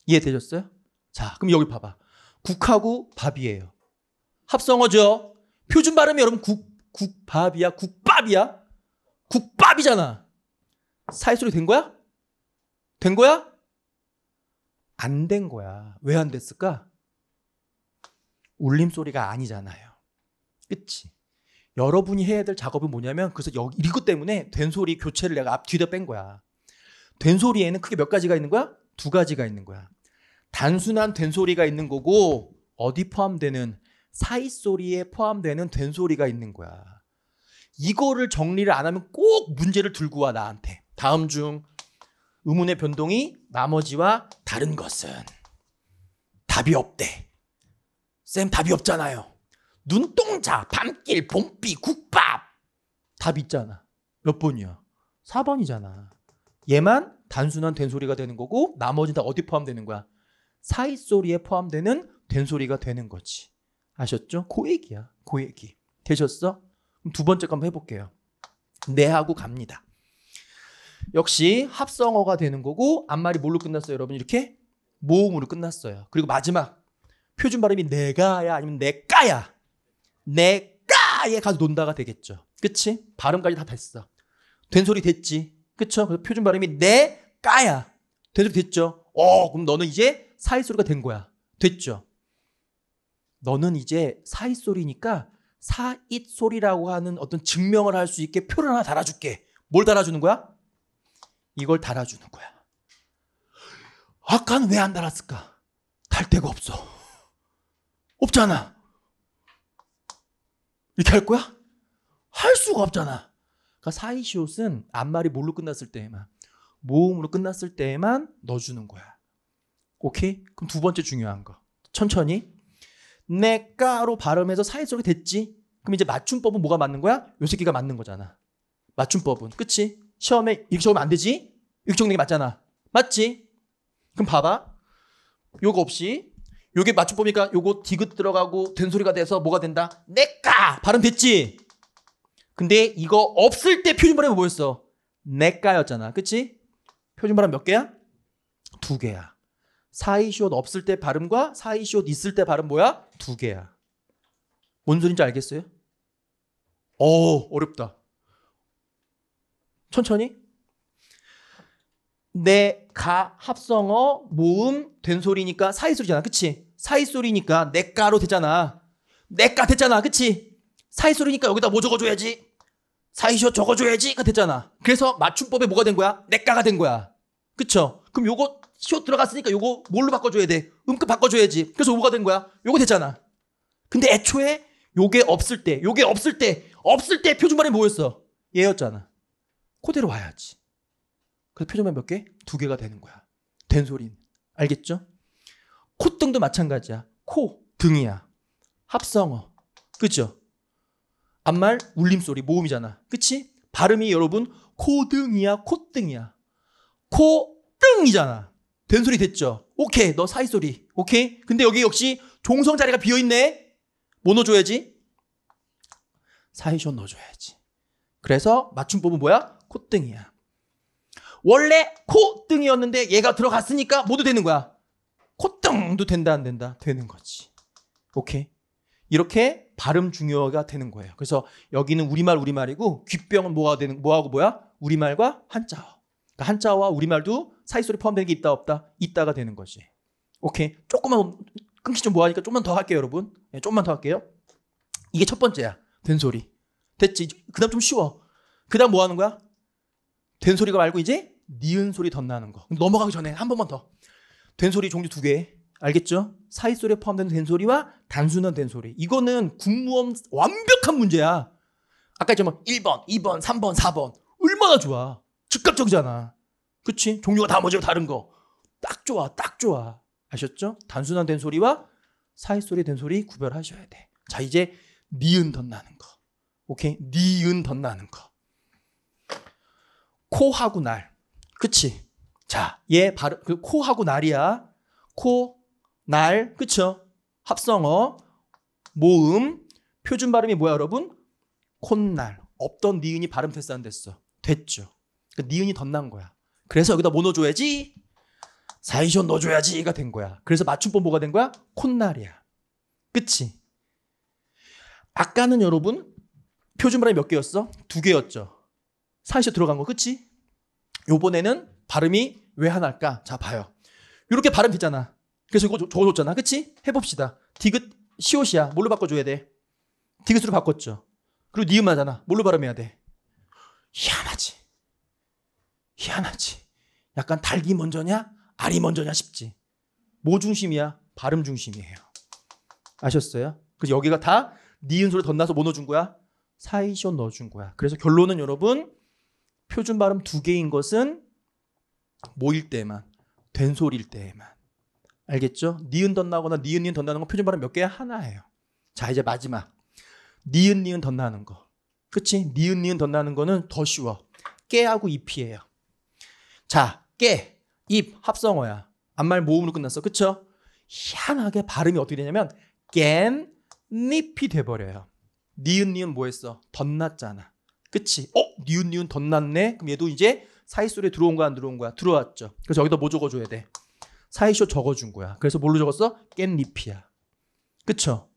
이해되셨어요? 자, 그럼 여기 봐봐. 국하고 밥이에요. 합성어죠. 표준 발음이 여러분 국, 국밥이야, 국밥이야, 국밥이잖아. 사이소리 된 거야? 된 거야? 안 된 거야. 왜 안 됐을까? 울림소리가 아니잖아요. 그치? 여러분이 해야 될 작업이 뭐냐면 그래서 여기 이것 때문에 된소리 교체를 내가 앞뒤에뺀 거야. 된소리에는 크게 몇 가지가 있는 거야? 두 가지가 있는 거야. 단순한 된소리가 있는 거고 어디 포함되는 사이 소리에 포함되는 된소리가 있는 거야. 이거를 정리를 안 하면 꼭 문제를 들고 와 나한테. 다음 중 의문의 변동이 나머지와 다른 것은 답이 없대. 쌤 답이 없잖아요. 눈동자, 밤길, 봄비, 국밥. 답 있잖아. 몇 번이야? 4번이잖아. 얘만 단순한 된소리가 되는 거고 나머지 다 어디 포함되는 거야? 사이 소리에 포함되는 된소리가 되는 거지. 아셨죠? 고 얘기야. 고 얘기. 되셨어? 그럼 두 번째 거 한번 해볼게요. 내하고 갑니다. 역시 합성어가 되는 거고 앞말이 뭘로 끝났어요, 여러분? 이렇게 모음으로 끝났어요. 그리고 마지막 표준 발음이 내가야 아니면 내까야. 내까에 가서 논다가 되겠죠. 그치? 발음까지 다 됐어. 된 소리 됐지. 그쵸? 그래서 표준 발음이 내까야. 된 소리 됐죠. 어, 그럼 너는 이제 사이 소리가 된 거야. 됐죠. 너는 이제 사이 소리니까 사이 소리라고 하는 어떤 증명을 할 수 있게 표를 하나 달아줄게. 뭘 달아주는 거야? 이걸 달아주는 거야. 아까는 왜 안 달았을까? 달 데가 없어. 없잖아. 이렇게 할 거야? 할 수가 없잖아. 그러니까 사이시옷은 앞말이 뭘로 끝났을 때에만 모음으로 끝났을 때에만 넣어주는 거야. 오케이? 그럼 두 번째 중요한 거. 천천히. 내까로 발음해서 사이시옷이 됐지? 그럼 이제 맞춤법은 뭐가 맞는 거야? 요 새끼가 맞는 거잖아. 맞춤법은. 그치? 시험에 이렇게 적으면 안 되지? 이렇게 적는 게 맞잖아. 맞지? 그럼 봐봐. 요거 없이 요게 맞춤법이니까 요거 디귿 들어가고 된소리가 돼서 뭐가 된다? 내까 발음 됐지? 근데 이거 없을 때 표준 발음이 뭐였어? 내까였잖아. 그치? 표준 발음 몇 개야? 두 개야. 사이시옷 없을 때 발음과 사이시옷 있을 때 발음 뭐야? 두 개야. 뭔 소린지 알겠어요? 어 어렵다. 천천히. 내가 합성어 모음 된 소리니까 사이 소리잖아, 그치 사이소리니까 내가로 되잖아. 내가 됐잖아. 그치? 사이소리니까 여기다 뭐 적어줘야지? 사이쇼 적어줘야지가 됐잖아. 그래서 맞춤법에 뭐가 된 거야? 내가가 된 거야. 그쵸? 그럼 요거 쇼 들어갔으니까 요거 뭘로 바꿔줘야 돼? 음값 바꿔줘야지. 그래서 뭐가 된 거야? 요거 됐잖아. 근데 애초에 요게 없을 때, 요게 없을 때, 없을 때 표준말이 뭐였어? 얘였잖아. 그대로 와야지. 그래서 표준말 몇 개? 두 개가 되는 거야. 된소린. 알겠죠? 콧등도 마찬가지야. 코, 등이야. 합성어. 그죠? 앞말 울림소리 모음이잖아. 그치? 발음이 여러분 코등이야 콧등이야. 코등이잖아. 된 소리 됐죠? 오케이 너 사이소리. 오케이? 근데 여기 역시 종성 자리가 비어있네. 뭐 넣어줘야지? 사이쇼 넣어줘야지. 그래서 맞춤법은 뭐야? 콧등이야. 원래 코등이었는데 얘가 들어갔으니까 모두 되는 거야. 뻥도 된다 안 된다 되는 거지. 오케이. 이렇게 발음 중요가 되는 거예요. 그래서 여기는 우리말 우리말이고 귓병은 뭐가 되는 뭐하고 뭐야? 우리말과 한자어. 그러니까 한자어와 우리말도 사이소리 포함되는 게 있다 없다 있다가 되는 거지. 오케이. 조금만 음, 끊기 좀 뭐하니까 조금만더 할게요, 여러분. 네, 예, 금만더 할게요. 이게 첫 번째야. 된 소리. 됐지. 그다음 좀 쉬워. 그다음 뭐 하는 거야? 된 소리가 말고 이제 니은 소리 덧나는 거. 넘어가기 전에 한 번만 더. 된 소리 종류 두 개. 알겠죠? 사이소리에 포함된 된소리와 단순한 된소리. 이거는 국무원 완벽한 문제야. 아까 있잖아. 1번, 2번, 3번, 4번. 얼마나 좋아. 즉각적이잖아. 그치? 종류가 다 뭐죠? 다른 거. 딱 좋아, 딱 좋아. 아셨죠? 단순한 된소리와 사이소리 된소리 구별하셔야 돼. 자, 이제 니은 덧나는 거. 오케이? 니은 덧나는 거. 코하고 날. 그치? 자, 얘 바로, 그 코하고 날이야. 코, 날, 그쵸? 합성어, 모음, 표준 발음이 뭐야 여러분? 콧날. 없던 니은이 발음 됐어 안 됐어? 됐죠. 그러니까 니은이 덧난 거야. 그래서 여기다 뭐 넣어줘야지? 사이션 넣어줘야지가 된 거야. 그래서 맞춤법 뭐가 된 거야? 콧날이야. 그치? 아까는 여러분 표준 발음이 몇 개였어? 두 개였죠. 사이션 들어간 거 그치? 요번에는 발음이 왜 하나일까? 자 봐요. 이렇게 발음 되잖아. 그래서 이거 적어줬잖아. 그치? 해봅시다. 디귿, 시옷이야. 뭘로 바꿔줘야 돼? 디귿으로 바꿨죠. 그리고 니은 하잖아. 뭘로 발음해야 돼? 희한하지. 희한하지. 약간 달기 먼저냐? 알이 먼저냐 싶지. 뭐 중심이야? 발음 중심이에요. 아셨어요? 그래서 여기가 다 니은 소리 덧나서 뭐 넣어준 거야? 사이션 넣어준 거야. 그래서 결론은 여러분 표준 발음 두 개인 것은 모일 때만 된소리일 때만 알겠죠? 니은 덧나거나 니은 니은 덧나는 거 표준 발음 몇 개야? 하나예요. 자 이제 마지막. 니은 니은 덧나는 거. 그치? 니은 니은 덧나는 거는 더 쉬워. 깨하고 입이에요. 자, 깨, 입 합성어야. 앞말 모음으로 끝났어. 그쵸? 희한하게 발음이 어떻게 되냐면 깬, 잎이 돼버려요. 니은 니은 뭐 했어? 덧났잖아. 그치? 어? 니은 니은 덧났네? 그럼 얘도 이제 사이소리에 들어온 거야 안 들어온 거야? 들어왔죠. 그래서 여기다 뭐 적어줘야 돼? 사이쇼 적어준 거야. 그래서 뭘로 적었어? 깻잎이야. 그쵸?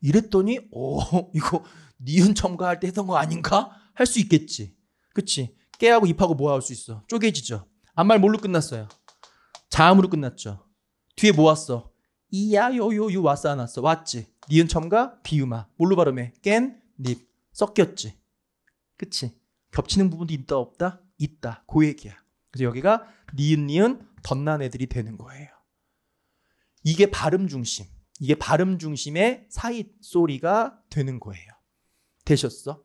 이랬더니 오 어, 이거 니은 첨가할 때 했던 거 아닌가? 할 수 있겠지. 그치? 깨하고 잎하고뭐할수 있어? 쪼개지죠. 암말 뭘로 끝났어요? 자음으로 끝났죠. 뒤에 뭐 왔어? 이야 요요요 왔어 안 왔어? 왔지. 니은 첨가 비음아. 뭘로 발음해? 깻, 잎. 섞였지. 그치? 겹치는 부분도 있다 없다? 있다. 고그 얘기야. 그래서 여기가 니은 니은 덧난 애들이 되는 거예요. 이게 발음 중심, 이게 발음 중심의 사이 소리가 되는 거예요. 되셨어?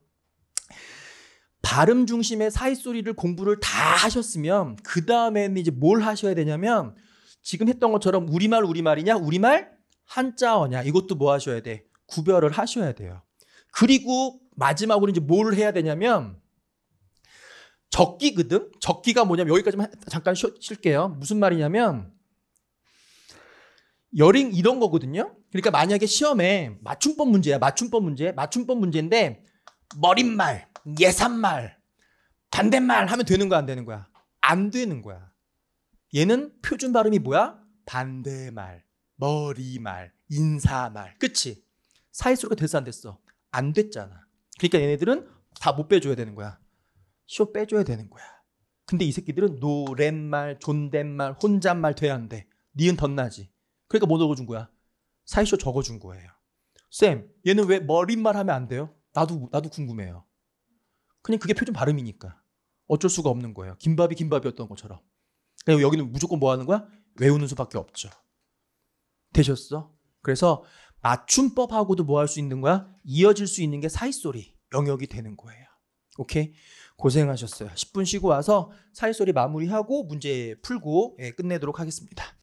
발음 중심의 사이 소리를 공부를 다 하셨으면 그 다음에는 이제 뭘 하셔야 되냐면 지금 했던 것처럼 우리말 우리말이냐 우리말 한자어냐 이것도 뭐 하셔야 돼 구별을 하셔야 돼요. 그리고 마지막으로 이제 뭘 해야 되냐면 적기거든. 적기가 뭐냐면 여기까지만 잠깐 쉴게요. 무슨 말이냐면 여링 이런 거거든요. 그러니까 만약에 시험에 맞춤법 문제야. 맞춤법 문제. 맞춤법 문제인데 머릿말, 예산말, 반대말 하면 되는 거야, 안 되는 거야? 안 되는 거야. 얘는 표준 발음이 뭐야? 반대말, 머리말, 인사말. 그치? 사회수로가 됐어, 안 됐어. 안 됐잖아. 그러니까 얘네들은 다 못 빼줘야 되는 거야. 쇼 빼줘야 되는 거야. 근데 이 새끼들은 노랫말, 존댓말, 혼잣말 돼야 한대. 니은 덧나지. 그러니까 뭐 적어준 거야? 사이쇼 적어준 거예요. 쌤, 얘는 왜 머릿말 하면 안 돼요? 나도, 나도 궁금해요. 그냥 그게 표준 발음이니까. 어쩔 수가 없는 거예요. 김밥이 김밥이었던 것처럼. 그냥 여기는 무조건 뭐 하는 거야? 외우는 수밖에 없죠. 되셨어? 그래서 맞춤법하고도 뭐 할 수 있는 거야? 이어질 수 있는 게 사이소리 영역이 되는 거예요. 오케이? 고생하셨어요. 10분 쉬고 와서 사회소리 마무리하고 문제 풀고 예, 끝내도록 하겠습니다.